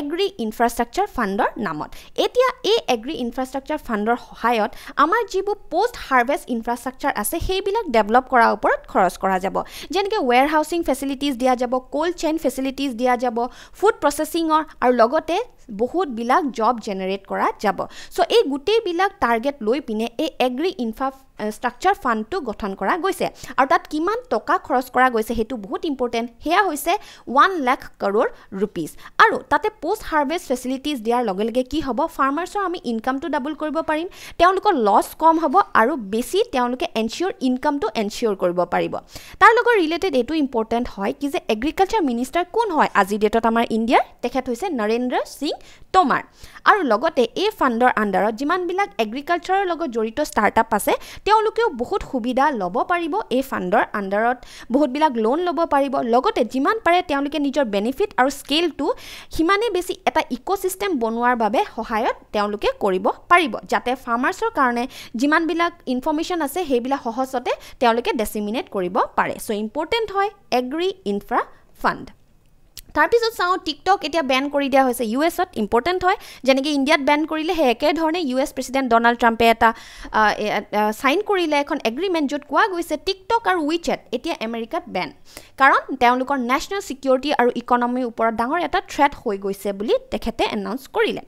এগ্ৰী ইনফ্ৰাষ্ট্ৰাকচাৰ ফাণ্ডৰ নামত এতিয়া এই এগ্ৰী ইনফ্ৰাষ্ট্ৰাকচাৰ ফাণ্ডৰ সহায়ত আমাৰ যিবোৰ পষ্ট হাৰ্ভেষ্ট ইনফ্ৰাষ্ট্ৰাকচাৰ আছে সেইবিলাক ডেভেলপ কৰাৰ ওপৰত খৰচ কৰা যাব যেনেকৈ ৱেৰ হাউচিং ফেচিলিটিজ দিয়া যাব ক'ল্ড চেইন ফেচিলিটিজ দিয়া যাব ফুড প্ৰচেছিঙৰ আৰু লগতে বহুতবিলাক জব জেনেৰেট কৰা যাব চ' এই গোটেইবিলাক টাৰ্গেট লৈ পিনে এই এগ্ৰি ইনফ্ৰা ষ্ট্ৰাকচাৰ ফাণ্ডটো গঠন কৰা গৈছে আৰু তাত কিমান টকা খৰচ কৰা গৈছে সেইটো বহুত ইম্পৰ্টেণ্ট সেয়া হৈছে ওৱান লাখ কৰৰ ৰুপিজ আৰু তাতে পষ্ট হাৰ্ভেষ্ট ফেচিলিটিজ দিয়াৰ লগে লগে কি হ'ব ফাৰ্মাৰ্ছৰ আমি ইনকামটো ডাবল কৰিব পাৰিম তেওঁলোকৰ লছ কম হ'ব আৰু বেছি তেওঁলোকে এনচিয়'ৰ ইনকামটো এনচিয়'ৰ কৰিব পাৰিব তাৰ লগত ৰিলেটেড এইটো ইম্পৰ্টেণ্ট হয় কি যে এগ্ৰিকালচাৰ মিনিষ্টাৰ কোন হয় আজিৰ ডেটত আমাৰ ইণ্ডিয়াৰ তেখেত হৈছে নৰেন্দ্ৰ সিং তোমাৰ আৰু লগতে এই ফাণ্ডৰ আণ্ডাৰত যিমানবিলাক এগ্ৰিকালচাৰৰ লগত জড়িত ষ্টাৰ্টআপ আছে তেওঁলোকেও বহুত সুবিধা ল'ব পাৰিব এই ফাণ্ডৰ আণ্ডাৰত বহুতবিলাক লোন ল'ব পাৰিব লগতে যিমান পাৰে তেওঁলোকে নিজৰ বেনিফিট আৰু স্কেলটো সিমানেই বেছি এটা ইক'চিষ্টেম বনোৱাৰ বাবে সহায়ত তেওঁলোকে কৰিব পাৰিব যাতে ফাৰ্মাৰ্ছৰ কাৰণে যিমানবিলাক ইনফৰ্মেশ্যন আছে সেইবিলাক সহজতে তেওঁলোকে ডেচিমিনেট কৰিব পাৰে ছ' ইম্পৰ্টেণ্ট হয় এগ্ৰি ইনফ্ৰা ফাণ্ড তাৰপিছত চাওঁ টিকটক এতিয়া বেন কৰি দিয়া হৈছে ইউ এছত ইম্পৰ্টেণ্ট হয় যেনেকৈ ইণ্ডিয়াত বেন কৰিলে সেই একেধৰণে ইউ এছ প্ৰেচিডেণ্ট ডনাল্ড ট্ৰাম্পে এটা চাইন কৰিলে এখন এগ্ৰিমেণ্ট য'ত কোৱা গৈছে টিকটক আৰু উই চেট এতিয়া আমেৰিকাত বেন কাৰণ তেওঁলোকৰ নেশ্যনেল ছিকিউৰিটি আৰু ইকনমিৰ ওপৰত ডাঙৰ এটা থ্ৰেট হৈ গৈছে বুলি তেখেতে এনাউন্স কৰিলে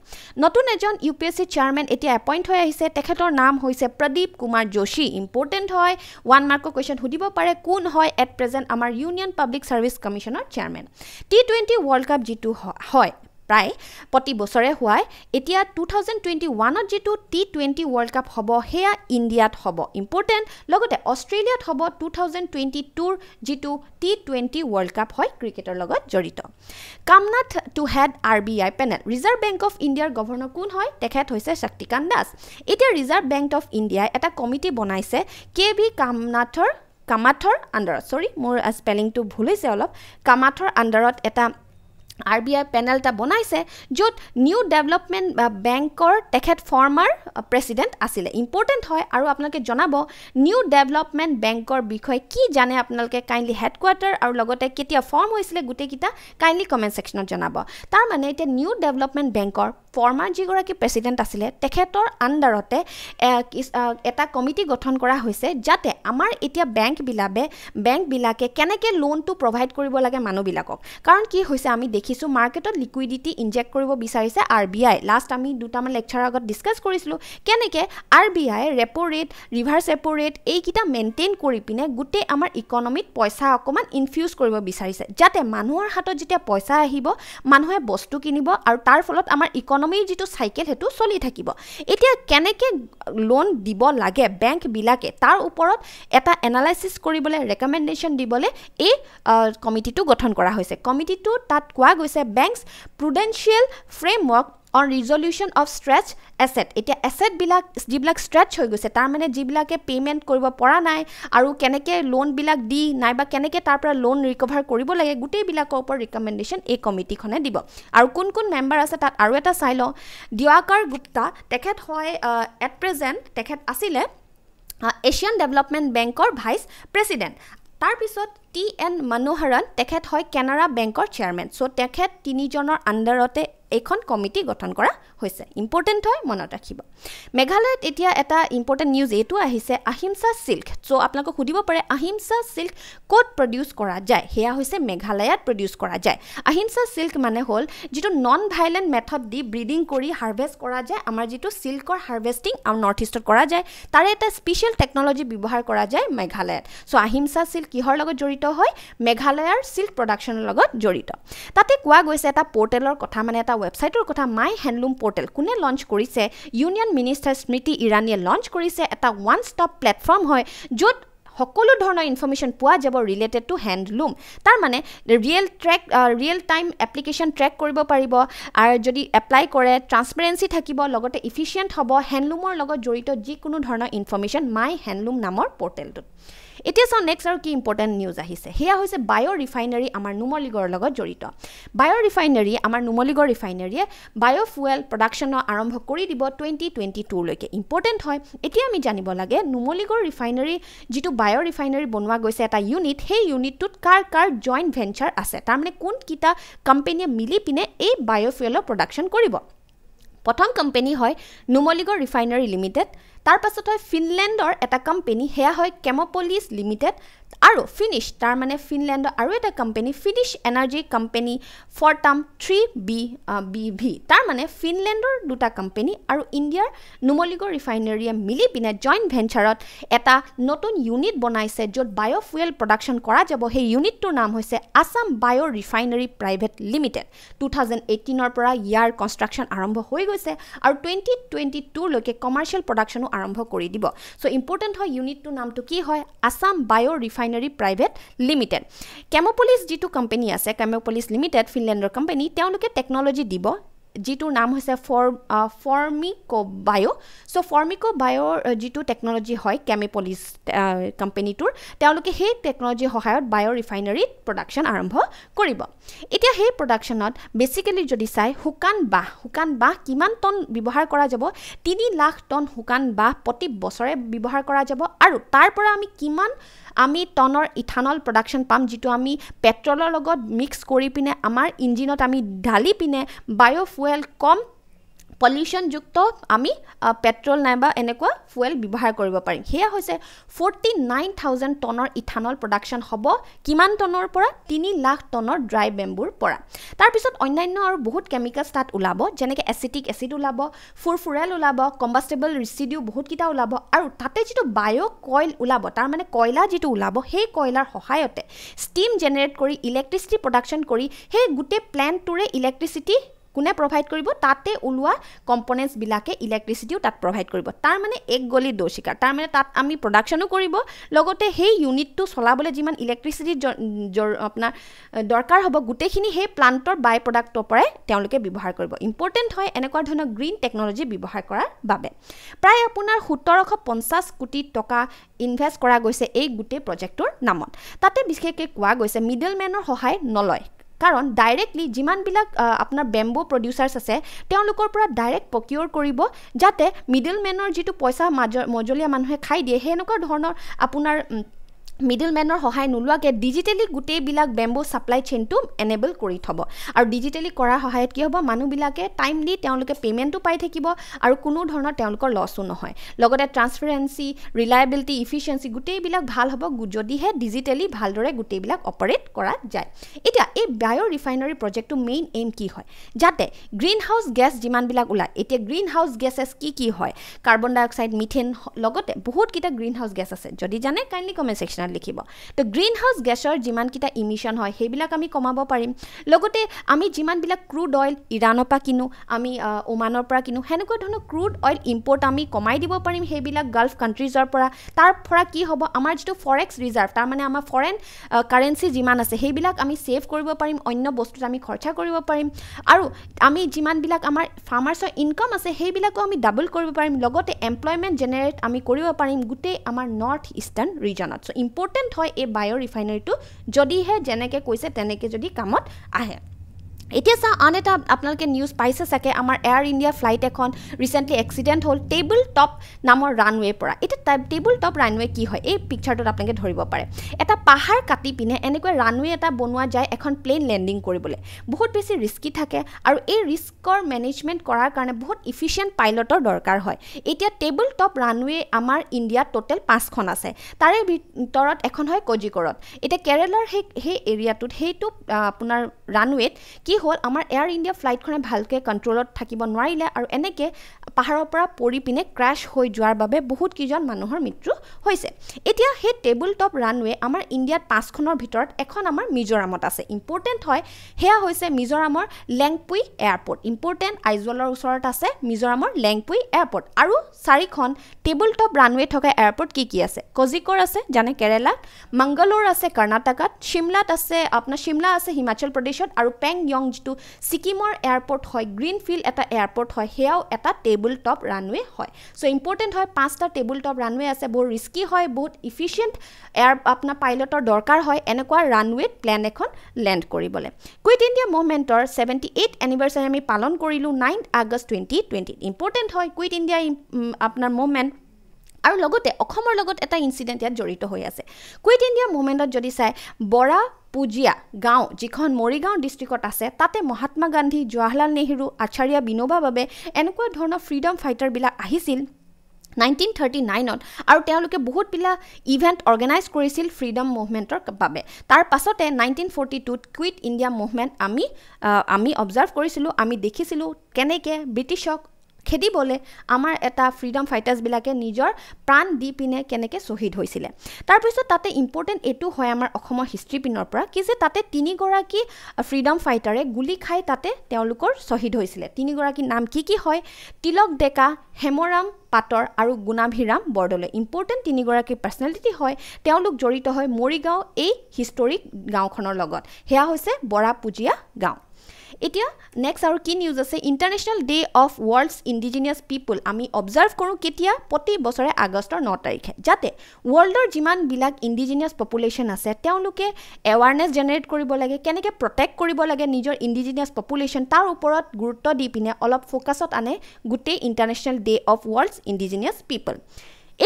নতুন এজন U P S C chairman এতিয়া এপইণ্ট হৈ আহিছে তেখেতৰ নাম হৈছে প্ৰদীপ কুমাৰ যোশী ইম্পৰ্টেণ্ট হয় ওৱান মাৰ্কৰ কুৱেশ্যন সুধিব পাৰে কোন হয় এট প্ৰেজেণ্ট আমাৰ ইউনিয়ন পাব্লিক ছাৰ্ভিছ কমিশ্যনৰ chairman T twenty twenty world cup যিটো হয় প্ৰায় প্ৰতি বছৰে হোৱাই এতিয়া টু থাউজেণ্ড টুৱেণ্টি ওৱানত যিটো টি টুৱেণ্টি ৱৰ্ল্ড কাপ হ'ব সেয়া ইণ্ডিয়াত হ'ব ইম্পৰ্টেণ্ট লগতে অষ্ট্ৰেলিয়াত হ'ব টু থাউজেণ্ড টুৱেণ্টি টুৰ যিটো টি টুৱেণ্টি ৱৰ্ল্ড কাপ হয় ক্ৰিকেটৰ লগত জড়িত Kamath to head R B I panel reserve bank of ইণ্ডিয়াৰ গভৰ্ণৰ কোন হয় তেখেত হৈছে শক্তিকান্ত দাস এতিয়া ৰিজাৰ্ভ বেংক অফ ইণ্ডিয়াই এটা কমিটি বনাইছে কে বি কামনাথৰ কামাথৰ আণ্ডাৰত চৰি মোৰ স্পেলিংটো ভুল হৈছে অলপ কামাথৰ আণ্ডাৰত এটা আৰ বি আই পেনেল এটা বনাইছে য'ত নিউ ডেভেলপমেণ্ট বেংকৰ তেখেত ফৰ্মাৰ প্ৰেচিডেণ্ট আছিলে ইম্পৰ্টেণ্ট হয় আৰু আপোনালোকে জনাব নিউ ডেভেলপমেণ্ট বেংকৰ বিষয়ে কি জানে আপোনালোকে কাইণ্ডলি হেডকোৱাৰ্টাৰ আৰু লগতে কেতিয়া ফৰ্ম হৈছিলে গোটেইকেইটা কাইণ্ডলি কমেণ্ট ছেকশ্যনত জনাব তাৰমানে এতিয়া নিউ ডেভেলপমেণ্ট বেংকৰ ফৰ্মাৰ যিগৰাকী প্ৰেচিডেণ্ট আছিলে তেখেতৰ আণ্ডাৰতে এটা কমিটি গঠন কৰা হৈছে যাতে আমাৰ এতিয়া বেংকবিলাকে বেংকবিলাকে কেনেকৈ লোনটো প্ৰভাইড কৰিব লাগে মানুহবিলাকক কাৰণ কি হৈছে আমি দেখি দেখিছোঁ মাৰ্কেটত লিকুইডিটি ইনজেক্ট কৰিব বিচাৰিছে আৰ বি আই লাষ্ট আমি দুটামান লেকচাৰৰ আগত ডিছকাছ কৰিছিলোঁ কেনেকৈ R B I repo' rate reverse repo' rate এইকেইটা মেইনটেইন কৰি পিনে গোটেই আমাৰ ইকনমিত পইচা অকণমান ইনফিউজ কৰিব বিচাৰিছে যাতে মানুহৰ হাতত যেতিয়া পইচা আহিব মানুহে বস্তু কিনিব আৰু তাৰ ফলত আমাৰ ইকনমিৰ যিটো চাইকেল সেইটো চলি থাকিব এতিয়া কেনেকৈ লোন দিব লাগে বেংকবিলাকে তাৰ ওপৰত এটা এনালাইচিছ কৰিবলৈ ৰেকমেণ্ডেশ্যন দিবলৈ এই কমিটিটো গঠন কৰা হৈছে কমিটিটো তাত কোৱা গৈছে banks prudential framework on resolution of stress asset এতিয়া এছেটবিলাক যিবিলাক ষ্ট্ৰেছ হৈ গৈছে তাৰমানে যিবিলাকে পে'মেণ্ট কৰিব পৰা নাই আৰু কেনেকৈ লোনবিলাক দি নাইবা কেনেকৈ তাৰ পৰা লোন ৰিকভাৰ কৰিব লাগে গোটেইবিলাকৰ ওপৰত ৰিকমেণ্ডেশ্যন এই কমিটিখনে দিব আৰু কোন কোন মেম্বাৰ আছে তাত আৰু এটা চাই লওঁ দিৱাকাৰ গুপ্তা তেখেত হয় এট প্ৰেজেণ্ট তেখেত আছিলে এছিয়ান ডেভেলপমেণ্ট বেংকৰ ভাইচ প্ৰেচিডেণ্ট তাৰপিছত টি এন মনোহৰণ তেখেত হয় কেনাৰা বেংকৰ চেয়াৰমেন চ' তেখেত তিনিজনৰ আণ্ডাৰতে এইখন কমিটি গঠন কৰা হৈছে ইম্পৰ্টেণ্ট হয় মনত ৰাখিব মেঘালয়ত এতিয়া এটা ইম্পৰ্টেণ্ট নিউজ এইটো আহিছে আহিমছা চিল্ক চ' আপোনালোকক সুধিব পাৰে আহিমচা চিল্ক ক'ত প্ৰডিউচ কৰা যায় সেয়া হৈছে মেঘালয়ত প্ৰডিউচ কৰা যায় আহিমছা চিল্ক মানে হ'ল যিটো নন ভাইলেণ্ট মেথড দি ব্ৰিডিং কৰি হাৰ্ভেষ্ট কৰা যায় আমাৰ যিটো চিল্কৰ হাৰ্ভেষ্টিং আৰু নৰ্থ ইষ্টত কৰা যায় তাৰে এটা স্পেচিয়েল টেকন'লজি ব্যৱহাৰ কৰা যায় মেঘালয়ত চ' আহিমছা চিল্ক কিহৰ লগত জড়িত হয় মেঘালয়ৰ চিল্ক প্ৰডাকশ্যনৰ লগত জড়িত তাতে কোৱা গৈছে এটা পৰ্টেলৰ কথা মানে এটা এটা ৱেবছাইটৰ কথা মাই হেণ্ডলুম পৰ্টেল কোনে লঞ্চ কৰিছে ইউনিয়ন মিনিষ্টাৰ স্মৃতি ইৰাণীয়ে লঞ্চ কৰিছে এটা ওৱান ষ্টপ প্লেটফৰ্ম হয় য'ত সকলো ধৰণৰ ইনফৰ্মেশ্যন পোৱা যাব ৰিলেটেড টু হেণ্ডলুম তাৰমানে real track real time application track কৰিব পাৰিব আৰু যদি এপ্লাই কৰে ট্ৰান্সপেৰেঞ্চি থাকিব লগতে ইফিচিয়েণ্ট হ'ব হেণ্ডলুমৰ লগত জড়িত যিকোনো ধৰণৰ ইনফৰ্মেশ্যন মাই হেণ্ডলুম নামৰ পৰ্টেলটোত এতিয়া চাওঁ নেক্সট আৰু কি ইম্পৰ্টেণ্ট নিউজ আহিছে সেয়া হৈছে বায়' ৰিফাইনেৰী আমাৰ নুমলীগৰ লগত জড়িত বায়' ৰিফাইনেৰী আমাৰ নুমলীগড় ৰিফাইনেৰীয়ে বায়' ফুৱেল প্ৰডাকশ্যনৰ আৰম্ভ কৰি দিব টুৱেণ্টি টুৱেণ্টি টুলৈকে ইম্পৰ্টেণ্ট হয় এতিয়া আমি জানিব লাগে নুমলীগড় ৰিফাইনেৰী যিটো বায়' ৰিফাইনেৰী বনোৱা গৈছে এটা ইউনিট সেই ইউনিটটোত কাৰ কাৰ জইণ্ট ভেঞ্চাৰ আছে তাৰমানে কোনকেইটা কোম্পেনীয়ে মিলি পিনে এই বায়' ফুৱেলৰ প্ৰডাকশ্যন কৰিব প্ৰথম কোম্পেনী হয় নুমলীগড় ৰিফাইনেৰী লিমিটেড তাৰপাছত হয় ফিনলেণ্ডৰ এটা কোম্পেনী সেয়া হয় কেমপলিছ লিমিটেড আৰু ফিনিছ তাৰমানে ফিনলেণ্ডৰ আৰু এটা company Finnish energy company Fortum three B B V তাৰমানে ফিনলেণ্ডৰ দুটা কোম্পেনী আৰু ইণ্ডিয়াৰ নুমলিগড় ৰিফাইনেৰীয়ে মিলি পিনে জইণ্ট ভেঞ্চাৰত এটা নতুন ইউনিট বনাইছে য'ত বায়'ফুৱেল প্ৰডাকশ্যন কৰা যাব সেই ইউনিটটোৰ নাম হৈছে Assam bio' refinery private limited two thousand এইটিনৰ পৰা ইয়াৰ কনষ্ট্ৰাকশ্যন আৰম্ভ হৈ গৈছে আৰু টুৱেণ্টি টুৱেণ্টি টুলৈকে কমাৰ্চিয়েল প্ৰডাকশ্যনো কামসমূহ আৰম্ভ কৰি দিব চ' ইম্পৰ্টেণ্ট হয় ইউনিটটোৰ নামটো কি হয় Assam bio' refinery private limited কেম'পলিছ যিটো কোম্পানী আছে কেম'পলিছ লিমিটেড ফিনলেণ্ডৰ কোম্পানী তেওঁলোকে টেকন'লজি দিব যিটোৰ নাম হৈছে ফৰ ফৰ্মিকো বায়' চ' ফৰ্মিকো বায়'ৰ যিটো টেকন'লজি হয় কেমিপলিচ কোম্পেনীটোৰ তেওঁলোকে সেই টেকন'লজিৰ সহায়ত বায়' ৰিফাইনেৰীত প্ৰডাকশ্যন আৰম্ভ কৰিব এতিয়া সেই প্ৰডাকশ্যনত বেচিকেলি যদি চাই শুকান বাঁহ শুকান বাঁহ কিমান টন ব্যৱহাৰ কৰা যাব তিনি লাখ টন শুকান বাঁহ প্ৰতি বছৰে ব্যৱহাৰ কৰা যাব আৰু তাৰ পৰা আমি কিমান আমি টনৰ ইথানল প্ৰডাকশ্যন পাম যিটো আমি পেট্ৰলৰ লগত মিক্স কৰি পিনে আমাৰ ইঞ্জিনত আমি ঢালি পিনে বায়'ফুৱেল কম পলিউশ্যনযুক্ত আমি পেট্ৰল নাইবা এনেকুৱা ফুৱেল ব্যৱহাৰ কৰিব পাৰিম সেয়া হৈছে ফৰ্টি নাইন থাউজেণ্ড টনৰ ইথানল প্ৰডাকশ্যন হ'ব কিমান টনৰ পৰা তিনি লাখ টনৰ ড্ৰাই বেম্বুৰ পৰা তাৰপিছত অন্যান্য আৰু বহুত কেমিকেলছ তাত ওলাব যেনেকৈ এচিটিক এচিড ওলাব ফুৰফুৰেল ওলাব কম্বাষ্টেবল ৰিচিডিউ বহুতকেইটা ওলাব আৰু তাতে যিটো বায়' কইল ওলাব তাৰমানে কয়লা যিটো ওলাব সেই কয়লাৰ সহায়তে ষ্টীম জেনেৰেট কৰি ইলেক্ট্ৰিচিটি প্ৰডাকশ্যন কৰি সেই গোটেই প্লেণ্টটোৰে ইলেক্ট্ৰিচিটি কোনে প্ৰভাইড কৰিব তাতে ওলোৱা কম্পনেণ্টছবিলাকে ইলেক্ট্ৰিচিটিও তাত প্ৰভাইড কৰিব তাৰমানে এক গলি দৌচিকাৰ তাৰমানে তাত আমি প্ৰডাকশ্যনো কৰিব লগতে সেই ইউনিটটো চলাবলৈ যিমান ইলেক্ট্ৰিচিটি আপোনাৰ দৰকাৰ হ'ব গোটেইখিনি সেই প্লাণ্টৰ বাই প্ৰডাক্টৰ পৰাই তেওঁলোকে ব্যৱহাৰ কৰিব ইম্পৰ্টেণ্ট হয় এনেকুৱা ধৰণৰ গ্ৰীণ টেকন'লজি ব্যৱহাৰ কৰাৰ বাবে প্ৰায় আপোনাৰ সোতৰশ পঞ্চাছ কোটি টকা ইনভেষ্ট কৰা গৈছে এই গোটেই প্ৰজেক্টটোৰ নামত তাতে বিশেষকৈ কোৱা গৈছে মিডল মেনৰ সহায় নলয় কাৰণ ডাইৰেক্টলি যিমানবিলাক আপোনাৰ বেম্বো প্ৰডিউচাৰ্ছ আছে তেওঁলোকৰ পৰা ডাইৰেক্ট প্ৰকিয়'ৰ কৰিব যাতে মিডিল মেনৰ যিটো পইচা মাজ মজলীয়া মানুহে খাই দিয়ে সেনেকুৱা ধৰণৰ আপোনাৰ মিডিল মেনৰ সহায় নোলোৱাকৈ ডিজিটেলি গোটেইবিলাক বেম্বু ছাপ্লাই চেইনটো এনেবল কৰি থ'ব আৰু ডিজিটেলি কৰাৰ সহায়ত কি হ'ব মানুহবিলাকে টাইমলি তেওঁলোকে পে'মেণ্টো পাই থাকিব আৰু কোনো ধৰণৰ তেওঁলোকৰ লছো নহয় লগতে ট্ৰান্সপেৰেঞ্চি ৰিলায়েবিলিটি ইফিচিয়েঞ্চি গোটেইবিলাক ভাল হ'ব যদিহে ডিজিটেলি ভালদৰে গোটেইবিলাক অপাৰেট কৰা যায় এতিয়া এই বায়' ৰিফাইনেৰী প্ৰজেক্টটোৰ মেইন এইম কি হয় যাতে গ্ৰীণ হাউচ গেছ যিমানবিলাক ওলায় এতিয়া গ্ৰীণ হাউচ গেছেছ কি কি হয় কাৰ্বন ডাই অক্সাইড মিথেন লগতে বহুতকেইটা গ্ৰীণ হাউচ গেছ আছে যদি জানে কাইণ্ডলি কমেণ্ট ছেকশ্যনত কোৱেশ্যন লিখিব তো গ্ৰীণ হাউচ গেছৰ যিমানকেইটা ইমিশ্যন হয় সেইবিলাক আমি কমাব পাৰিম লগতে আমি যিমানবিলাক ক্ৰুড অইল ইৰাণৰ পৰা কিনো আমি ওমানৰ পৰা কিনো সেনেকুৱা ধৰণৰ ক্ৰুড অইল ইম্পৰ্ট আমি কমাই দিব পাৰিম সেইবিলাক গাল্ফ কাণ্ট্ৰিজৰ পৰা তাৰ পৰা কি হ'ব আমাৰ যিটো ফৰেক্স ৰিজাৰ্ভ তাৰমানে আমাৰ ফৰেন কাৰেঞ্চি যিমান আছে সেইবিলাক আমি ছেভ কৰিব পাৰিম অন্য বস্তুত আমি খৰচা কৰিব পাৰিম আৰু আমি যিমানবিলাক আমাৰ ফাৰ্মাৰ্ছৰ ইনকাম আছে সেইবিলাকো আমি ডাবল কৰিব পাৰিম লগতে এমপ্লয়মেণ্ট জেনেৰেট আমি কৰিব পাৰিম গোটেই আমাৰ নৰ্থ ইষ্টাৰ্ণ ৰিজনত চ' ইম্প ইম্পৰ্টেণ্ট হয় এই বায়' ৰিফাইনেৰীটো যদিহে যেনেকৈ কৈছে তেনেকৈ যদি কামত আহে এতিয়া চাওঁ আন এটা আপোনালোকে নিউজ পাইছে চাগে আমাৰ এয়াৰ ইণ্ডিয়া ফ্লাইট এখন ৰিচেণ্টলি এক্সিডেণ্ট হ'ল টেবুল টপ নামৰ ৰানৱে'ৰ পৰা এতিয়া টেবুল টপ ৰানৱে' কি হয় এই পিকচাৰটোত আপোনালোকে ধৰিব পাৰে এটা পাহাৰ কাটি পিনে এনেকৈ ৰানৱে' এটা বনোৱা যায় এখন প্লেইন লেণ্ডিং কৰিবলৈ বহুত বেছি ৰিস্কি থাকে আৰু এই ৰিস্কৰ মেনেজমেণ্ট কৰাৰ কাৰণে বহুত ইফিচিয়েণ্ট পাইলটৰ দৰকাৰ হয় এতিয়া টেবুল টপ ৰানৱে' আমাৰ ইণ্ডিয়াত টোটেল পাঁচখন আছে তাৰে ভিতৰত এখন হয় কজিকৰত এতিয়া কেৰেলাৰ সেই সেই এৰিয়াটোত সেইটো আপোনাৰ ৰানৱে'ত কি হ'ল আমাৰ এয়াৰ ইণ্ডিয়া ফ্লাইটখনে ভালকৈ কণ্ট্ৰলত থাকিব নোৱাৰিলে আৰু এনেকৈ পাহাৰৰ পৰা পৰি পিনে ক্ৰাছ হৈ যোৱাৰ বাবে বহুত কেইজন মানুহৰ মৃত্যু হৈছে এতিয়া সেই টেবুল টপ ৰানৱে আমাৰ ইণ্ডিয়াত পাঁচখনৰ ভিতৰত এখন আমাৰ মিজোৰামত আছে ইম্পৰ্টেণ্ট হয় সেয়া হৈছে মিজোৰামৰ লেংপুই এয়াৰপৰ্ট ইম্পৰ্টেণ্ট আইজলৰ ওচৰত আছে মিজোৰামৰ লেংপুই এয়াৰপৰ্ট আৰু চাৰিখন টেবুল টপ ৰানৱে থকা এয়াৰপৰ্ট কি কি আছে কজিকৰ আছে জানে কেৰেলাত মাংগালোৰ আছে কৰ্ণাটকাত শিমলাত আছে আপোনাৰ শিমলা আছে হিমাচল প্ৰদেশত আৰু পেং য়ং যিটো ছিকিমৰ এয়াৰপৰ্ট হয় গ্ৰীণ ফিল্ড এটা এয়াৰপৰ্ট হয় সেয়াও এটা টেবুল টপ ৰানৱে হয় চ' ইম্পৰ্টেণ্ট হয় পাঁচটা টেবুল টপ ৰানৱে আছে বহুত ৰিস্কি হয় বহুত ইফিচিয়েণ্ট এয়াৰ আপোনাৰ পাইলটৰ দৰকাৰ হয় এনেকুৱা ৰানৱেত প্লেন এখন লেণ্ড কৰিবলৈ কুইট ইণ্ডিয়া মুভমেণ্টৰ ছেভেণ্টি এইট এনিভাৰ্চাৰী আমি পালন কৰিলোঁ নাইন আগষ্ট টুৱেণ্টি টুৱেণ্টিত ইম্পৰ্টেণ্ট হয় কুইট ইণ্ডিয়া আপোনাৰ মুভমেণ্ট আৰু লগতে অসমৰ লগত এটা ইনচিডেণ্ট ইয়াত জড়িত হৈ আছে কুইট ইণ্ডিয়া মুভমেণ্টত যদি চাই বৰা পুজিয়া গাঁও যিখন মৰিগাঁও ডিষ্ট্ৰিক্টত আছে তাতে মহাত্মা গান্ধী জৱাহৰলাল নেহৰু আচাৰ্য বিনোবা বাবে এনেকুৱা ধৰণৰ ফ্ৰীডম ফাইটাৰবিলাক আহিছিল নাইনটিন থাৰ্টি নাইনত আৰু তেওঁলোকে বহুতবিলাক ইভেণ্ট অৰ্গেনাইজ কৰিছিল ফ্ৰীডম মুভমেণ্টৰ বাবে তাৰ পাছতে নাইনটিন ফৰ্টি টুত কুইট ইণ্ডিয়া মুভমেণ্ট আমি আমি অবজাৰ্ভ কৰিছিলোঁ আমি দেখিছিলোঁ কেনেকৈ ব্ৰিটিছক খেদিবলৈ আমাৰ এটা ফ্ৰীডম ফাইটাৰ্ছবিলাকে নিজৰ প্ৰাণ দি পিনে কেনেকৈ শ্বহীদ হৈছিলে তাৰপিছত তাতে ইম্পৰ্টেণ্ট এইটো হয় আমাৰ অসমৰ হিষ্ট্ৰী পিনৰ পৰা কি যে তাতে তিনিগৰাকী ফ্ৰীডম ফাইটাৰে গুলি খাই তাতে তেওঁলোকৰ শ্বহীদ হৈছিলে তিনিগৰাকী নাম কি কি হয় তিলক ডেকা হেমৰাম পাটৰ আৰু গুণাভিৰাম বৰদলৈ ইম্পৰ্টেণ্ট তিনিগৰাকী পাৰ্চনেলিটি হয় তেওঁলোক জড়িত হয় মৰিগাঁও এই হিষ্টৰিক গাঁওখনৰ লগত সেয়া হৈছে বৰা পুঁজিয়া গাঁও এতিয়া নেক্সট আৰু কি নিউজ আছে international day of world's indigenous people আমি অবজাৰ্ভ কৰোঁ কেতিয়া প্ৰতি বছৰে আগষ্টৰ ন তাৰিখে যাতে ৱৰ্ল্ডৰ যিমানবিলাক ইণ্ডিজিনিয়াছ পপুলেশ্যন আছে তেওঁলোকে এৱাৰনেছ জেনেৰেট কৰিব লাগে কেনেকৈ প্ৰটেক্ট কৰিব লাগে নিজৰ ইণ্ডিজিনিয়াছ পপুলেশ্যন তাৰ ওপৰত গুৰুত্ব দি পিনে অলপ ফ'কাছত আনে গোটেই international day of world's indigenous people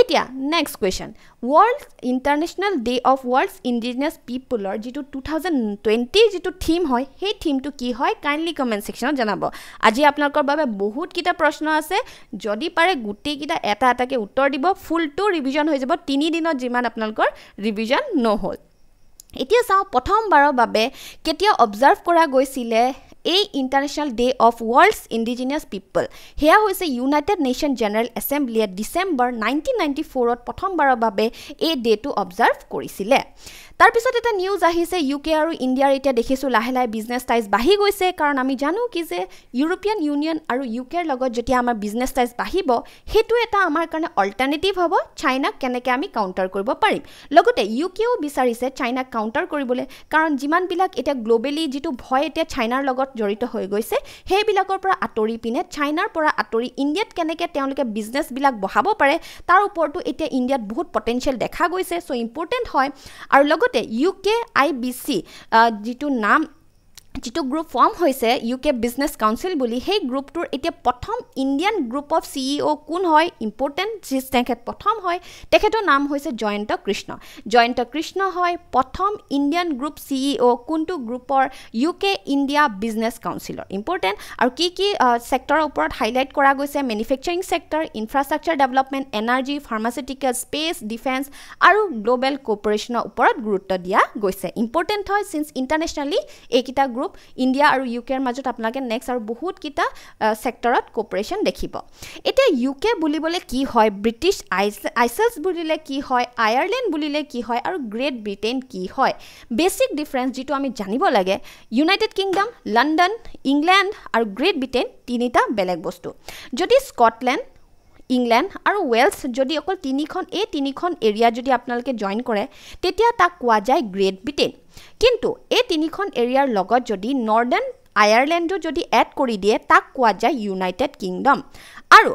এতিয়া next question world international day of world's indigenous পিপুলৰ যিটো টু থাউজেণ্ড টুৱেণ্টিৰ যিটো থিম হয় সেই থিমটো কি হয় কাইণ্ডলি কমেণ্ট ছেকশ্যনত জনাব আজি আপোনালোকৰ বাবে বহুতকেইটা প্ৰশ্ন আছে যদি পাৰে গোটেইকেইটা এটা এটাকৈ উত্তৰ দিব ফুলটো ৰিভিজন হৈ যাব তিনিদিনত যিমান আপোনালোকৰ ৰিভিজন নহ'ল এতিয়া চাওঁ প্ৰথমবাৰৰ বাবে কেতিয়া অবজাৰ্ভ কৰা গৈছিলে এই international day of world's indigenous people সেয়া হৈছে ইউনাইটেড নেশ্যন জেনেৰেল এছেম্বলিয়ে ডিচেম্বৰ নাইনটিন নাইনটি ফ'ৰত প্ৰথমবাৰৰ বাবে এই ডে'টো অবজাৰ্ভ কৰিছিলে তাৰপিছত এটা নিউজ আহিছে ইউ কে আৰু ইণ্ডিয়াৰ এতিয়া দেখিছোঁ লাহে লাহে বিজনেছ টাইজ বাঢ়ি গৈছে কাৰণ আমি জানো কি যে ইউৰোপীয়ান ইউনিয়ন আৰু ইউ কেৰ লগত যেতিয়া আমাৰ বিজনেছ টাইজ বাঢ়িব সেইটো এটা আমাৰ কাৰণে অল্টাৰনেটিভ হ'ব চাইনাক কেনেকৈ আমি কাউণ্টাৰ কৰিব পাৰিম লগতে ইউ কেও বিচাৰিছে চাইনাক কাউণ্টাৰ কৰিবলৈ কাৰণ যিমানবিলাক এতিয়া গ্ল'বেলি যিটো ভয় এতিয়া চাইনাৰ লগত জড়িত হৈ গৈছে সেইবিলাকৰ পৰা আঁতৰি পিনে চাইনাৰ পৰা আঁতৰি ইণ্ডিয়াত কেনেকৈ তেওঁলোকে বিজনেছবিলাক বঢ়াব পাৰে তাৰ ওপৰতো এতিয়া ইণ্ডিয়াত বহুত পটেঞ্চিয়েল দেখা গৈছে চ' ইম্পৰ্টেণ্ট হয় আৰু লগতে লগতে U K I B C যিটো নাম যিটো গ্ৰুপ ফৰ্ম হৈছে ইউ কে বিজনেছ কাউঞ্চিল বুলি সেই গ্ৰুপটোৰ এতিয়া প্ৰথম Indian group of C E O' কোন হয় ইম্পৰ্টেণ্ট যি তেখেত প্ৰথম হয় তেখেতৰ নাম হৈছে জয়ন্ত কৃষ্ণ জয়ন্ত কৃষ্ণ হয় প্ৰথম Indian group C E O' কোনটো গ্ৰুপৰ ইউ কে ইণ্ডিয়া বিজনেছ কাউন্সিলৰ ইম্পৰ্টেণ্ট আৰু কি কি চেক্টৰৰ ওপৰত হাইলাইট কৰা গৈছে manufacturing sector infrastructure development energy pharmaceutical space defence আৰু গ্ল'বেল কপৰেশ্যনৰ ওপৰত গুৰুত্ব দিয়া গৈছে ইম্পৰ্টেণ্ট হয় চিন্স ইণ্টাৰনেশ্যনেলি এইকেইটা গ্ৰুপ গ্ৰুপ ইণ্ডিয়া আৰু ইউ কেৰ মাজত আপোনালোকে নেক্সট আৰু বহুতকেইটা ছেক্টৰত কপাৰেশ্যন দেখিব এতিয়া ইউ কে বুলিবলৈ কি হয় ব্ৰিটিছ আইছ আইচেলছ বুলিলে কি হয় আয়াৰলেণ্ড বুলিলে কি হয় আৰু গ্ৰেট ব্ৰিটেইন কি হয় বেছিক ডিফাৰেঞ্চ যিটো আমি জানিব লাগে ইউনাইটেড কিংডম লণ্ডন ইংলেণ্ড আৰু গ্ৰেট ব্ৰিটেইন তিনিটা বেলেগ বস্তু যদি স্কটলেণ্ড ইংলেণ্ড আৰু ৱেলছ যদি অকল তিনিখন এই তিনিখন এৰিয়া যদি আপোনালোকে জইন কৰে তেতিয়া তাক কোৱা যায় গ্ৰেট ব্ৰিটেইন কিন্তু এই তিনিখন এৰিয়াৰ লগত যদি নৰ্দাৰ্ণ আয়াৰলেণ্ডো যদি এড কৰি দিয়ে তাক কোৱা যায় ইউনাইটেড কিংডম আৰু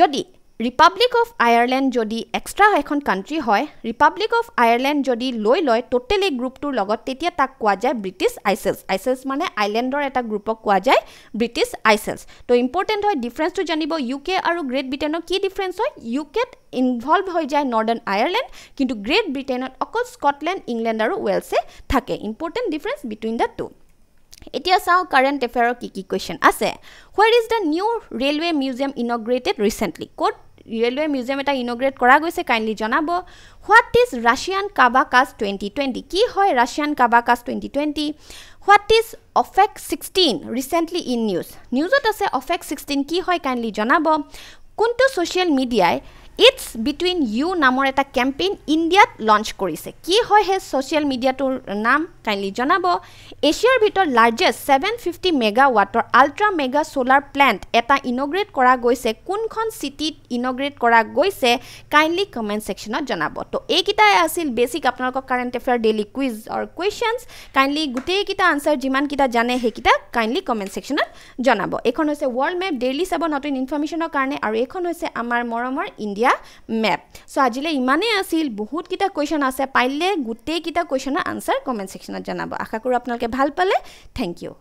যদি ৰিপাব্লিক অফ আয়াৰলেণ্ড যদি এক্সট্ৰা এখন কাণ্ট্ৰি হয় ৰিপাব্লিক অফ আয়াৰলেণ্ড যদি লৈ লয় এই গ্ৰুপটোৰ লগত তেতিয়া তাক কোৱা যায় ব্ৰিটিছ আইচেলছ আইচেলছ মানে আইলেণ্ডৰ এটা গ্ৰুপক কোৱা যায় ব্ৰিটিছ আইচেলছ ত' ইম্পৰ্টেণ্ট হয় ডিফাৰেঞ্চটো জানিব ইউ কে আৰু গ্ৰেট ব্ৰিটেইনৰ কি ডিফাৰেঞ্চ হয় ইউ কেত ইনভল্ভ হৈ যায় নৰ্দাৰ্ণ আয়াৰলেণ্ড কিন্তু গ্ৰেট ব্ৰিটেইনত অকল স্কটলেণ্ড ইংলেণ্ড আৰু ৱেলছে থাকে important difference between the two এতিয়া চাওঁ কাৰেণ্ট এফেয়াৰৰ কি কি কুৱেশ্যন আছে where is the new railway museum inaugurated recently ক'ত ৰেলৱে মিউজিয়াম এটা ইনগ্ৰেট কৰা গৈছে কাইণ্ডলি জনাব what is Russian Kavkaz twenty twenty কি হয় Russian Kavkaz twenty twenty what is Ofek sixteen recently in news নিউজত আছে অফেক ছিক্সটিন কি হয় কাইণ্ডলি জনাব কোনটো ছ'চিয়েল মিডিয়াই ইটছ বিটুইন ইউ নামৰ এটা কেম্পেইন ইণ্ডিয়াত লঞ্চ কৰিছে কি হয় সেই ছ'চিয়েল মিডিয়াটোৰ নাম কাইণ্ডলি জনাব এছিয়াৰ ভিতৰত লাৰ্জেষ্ট ছেভেন ফিফটি মেগা ৱাটৰ আল্ট্ৰা মেগা ছ'লাৰ প্লেণ্ট এটা ইনগ্ৰেট কৰা গৈছে কোনখন চিটিত ইনগ্ৰেট কৰা গৈছে কাইণ্ডলি কমেণ্ট ছেকশ্যনত জনাব তো এইকেইটাই আছিল বেছিক আপোনালোকৰ current affair daily quiz or questions kindly গোটেইকেইটা আনচাৰ যিমানকেইটা জানে সেইকেইটা কাইণ্ডলি কমেণ্ট ছেকশ্যনত জনাব এইখন হৈছে ৱৰ্ল্ড মেপ ডেইলি চাব নতুন ইনফৰ্মেশ্যনৰ কাৰণে আৰু এইখন হৈছে আমাৰ মৰমৰ ইণ্ডিয়া এটা মেপ চ' আজিলৈ ইমানেই আছিল বহুতকেইটা কুৱেশ্যন আছে পাৰিলে গোটেইকেইটা কুৱেশ্যনৰ আনচাৰ কমেণ্ট ছেকশ্যনত জনাব আশা কৰোঁ আপোনালোকে ভাল পালে থেংক ইউ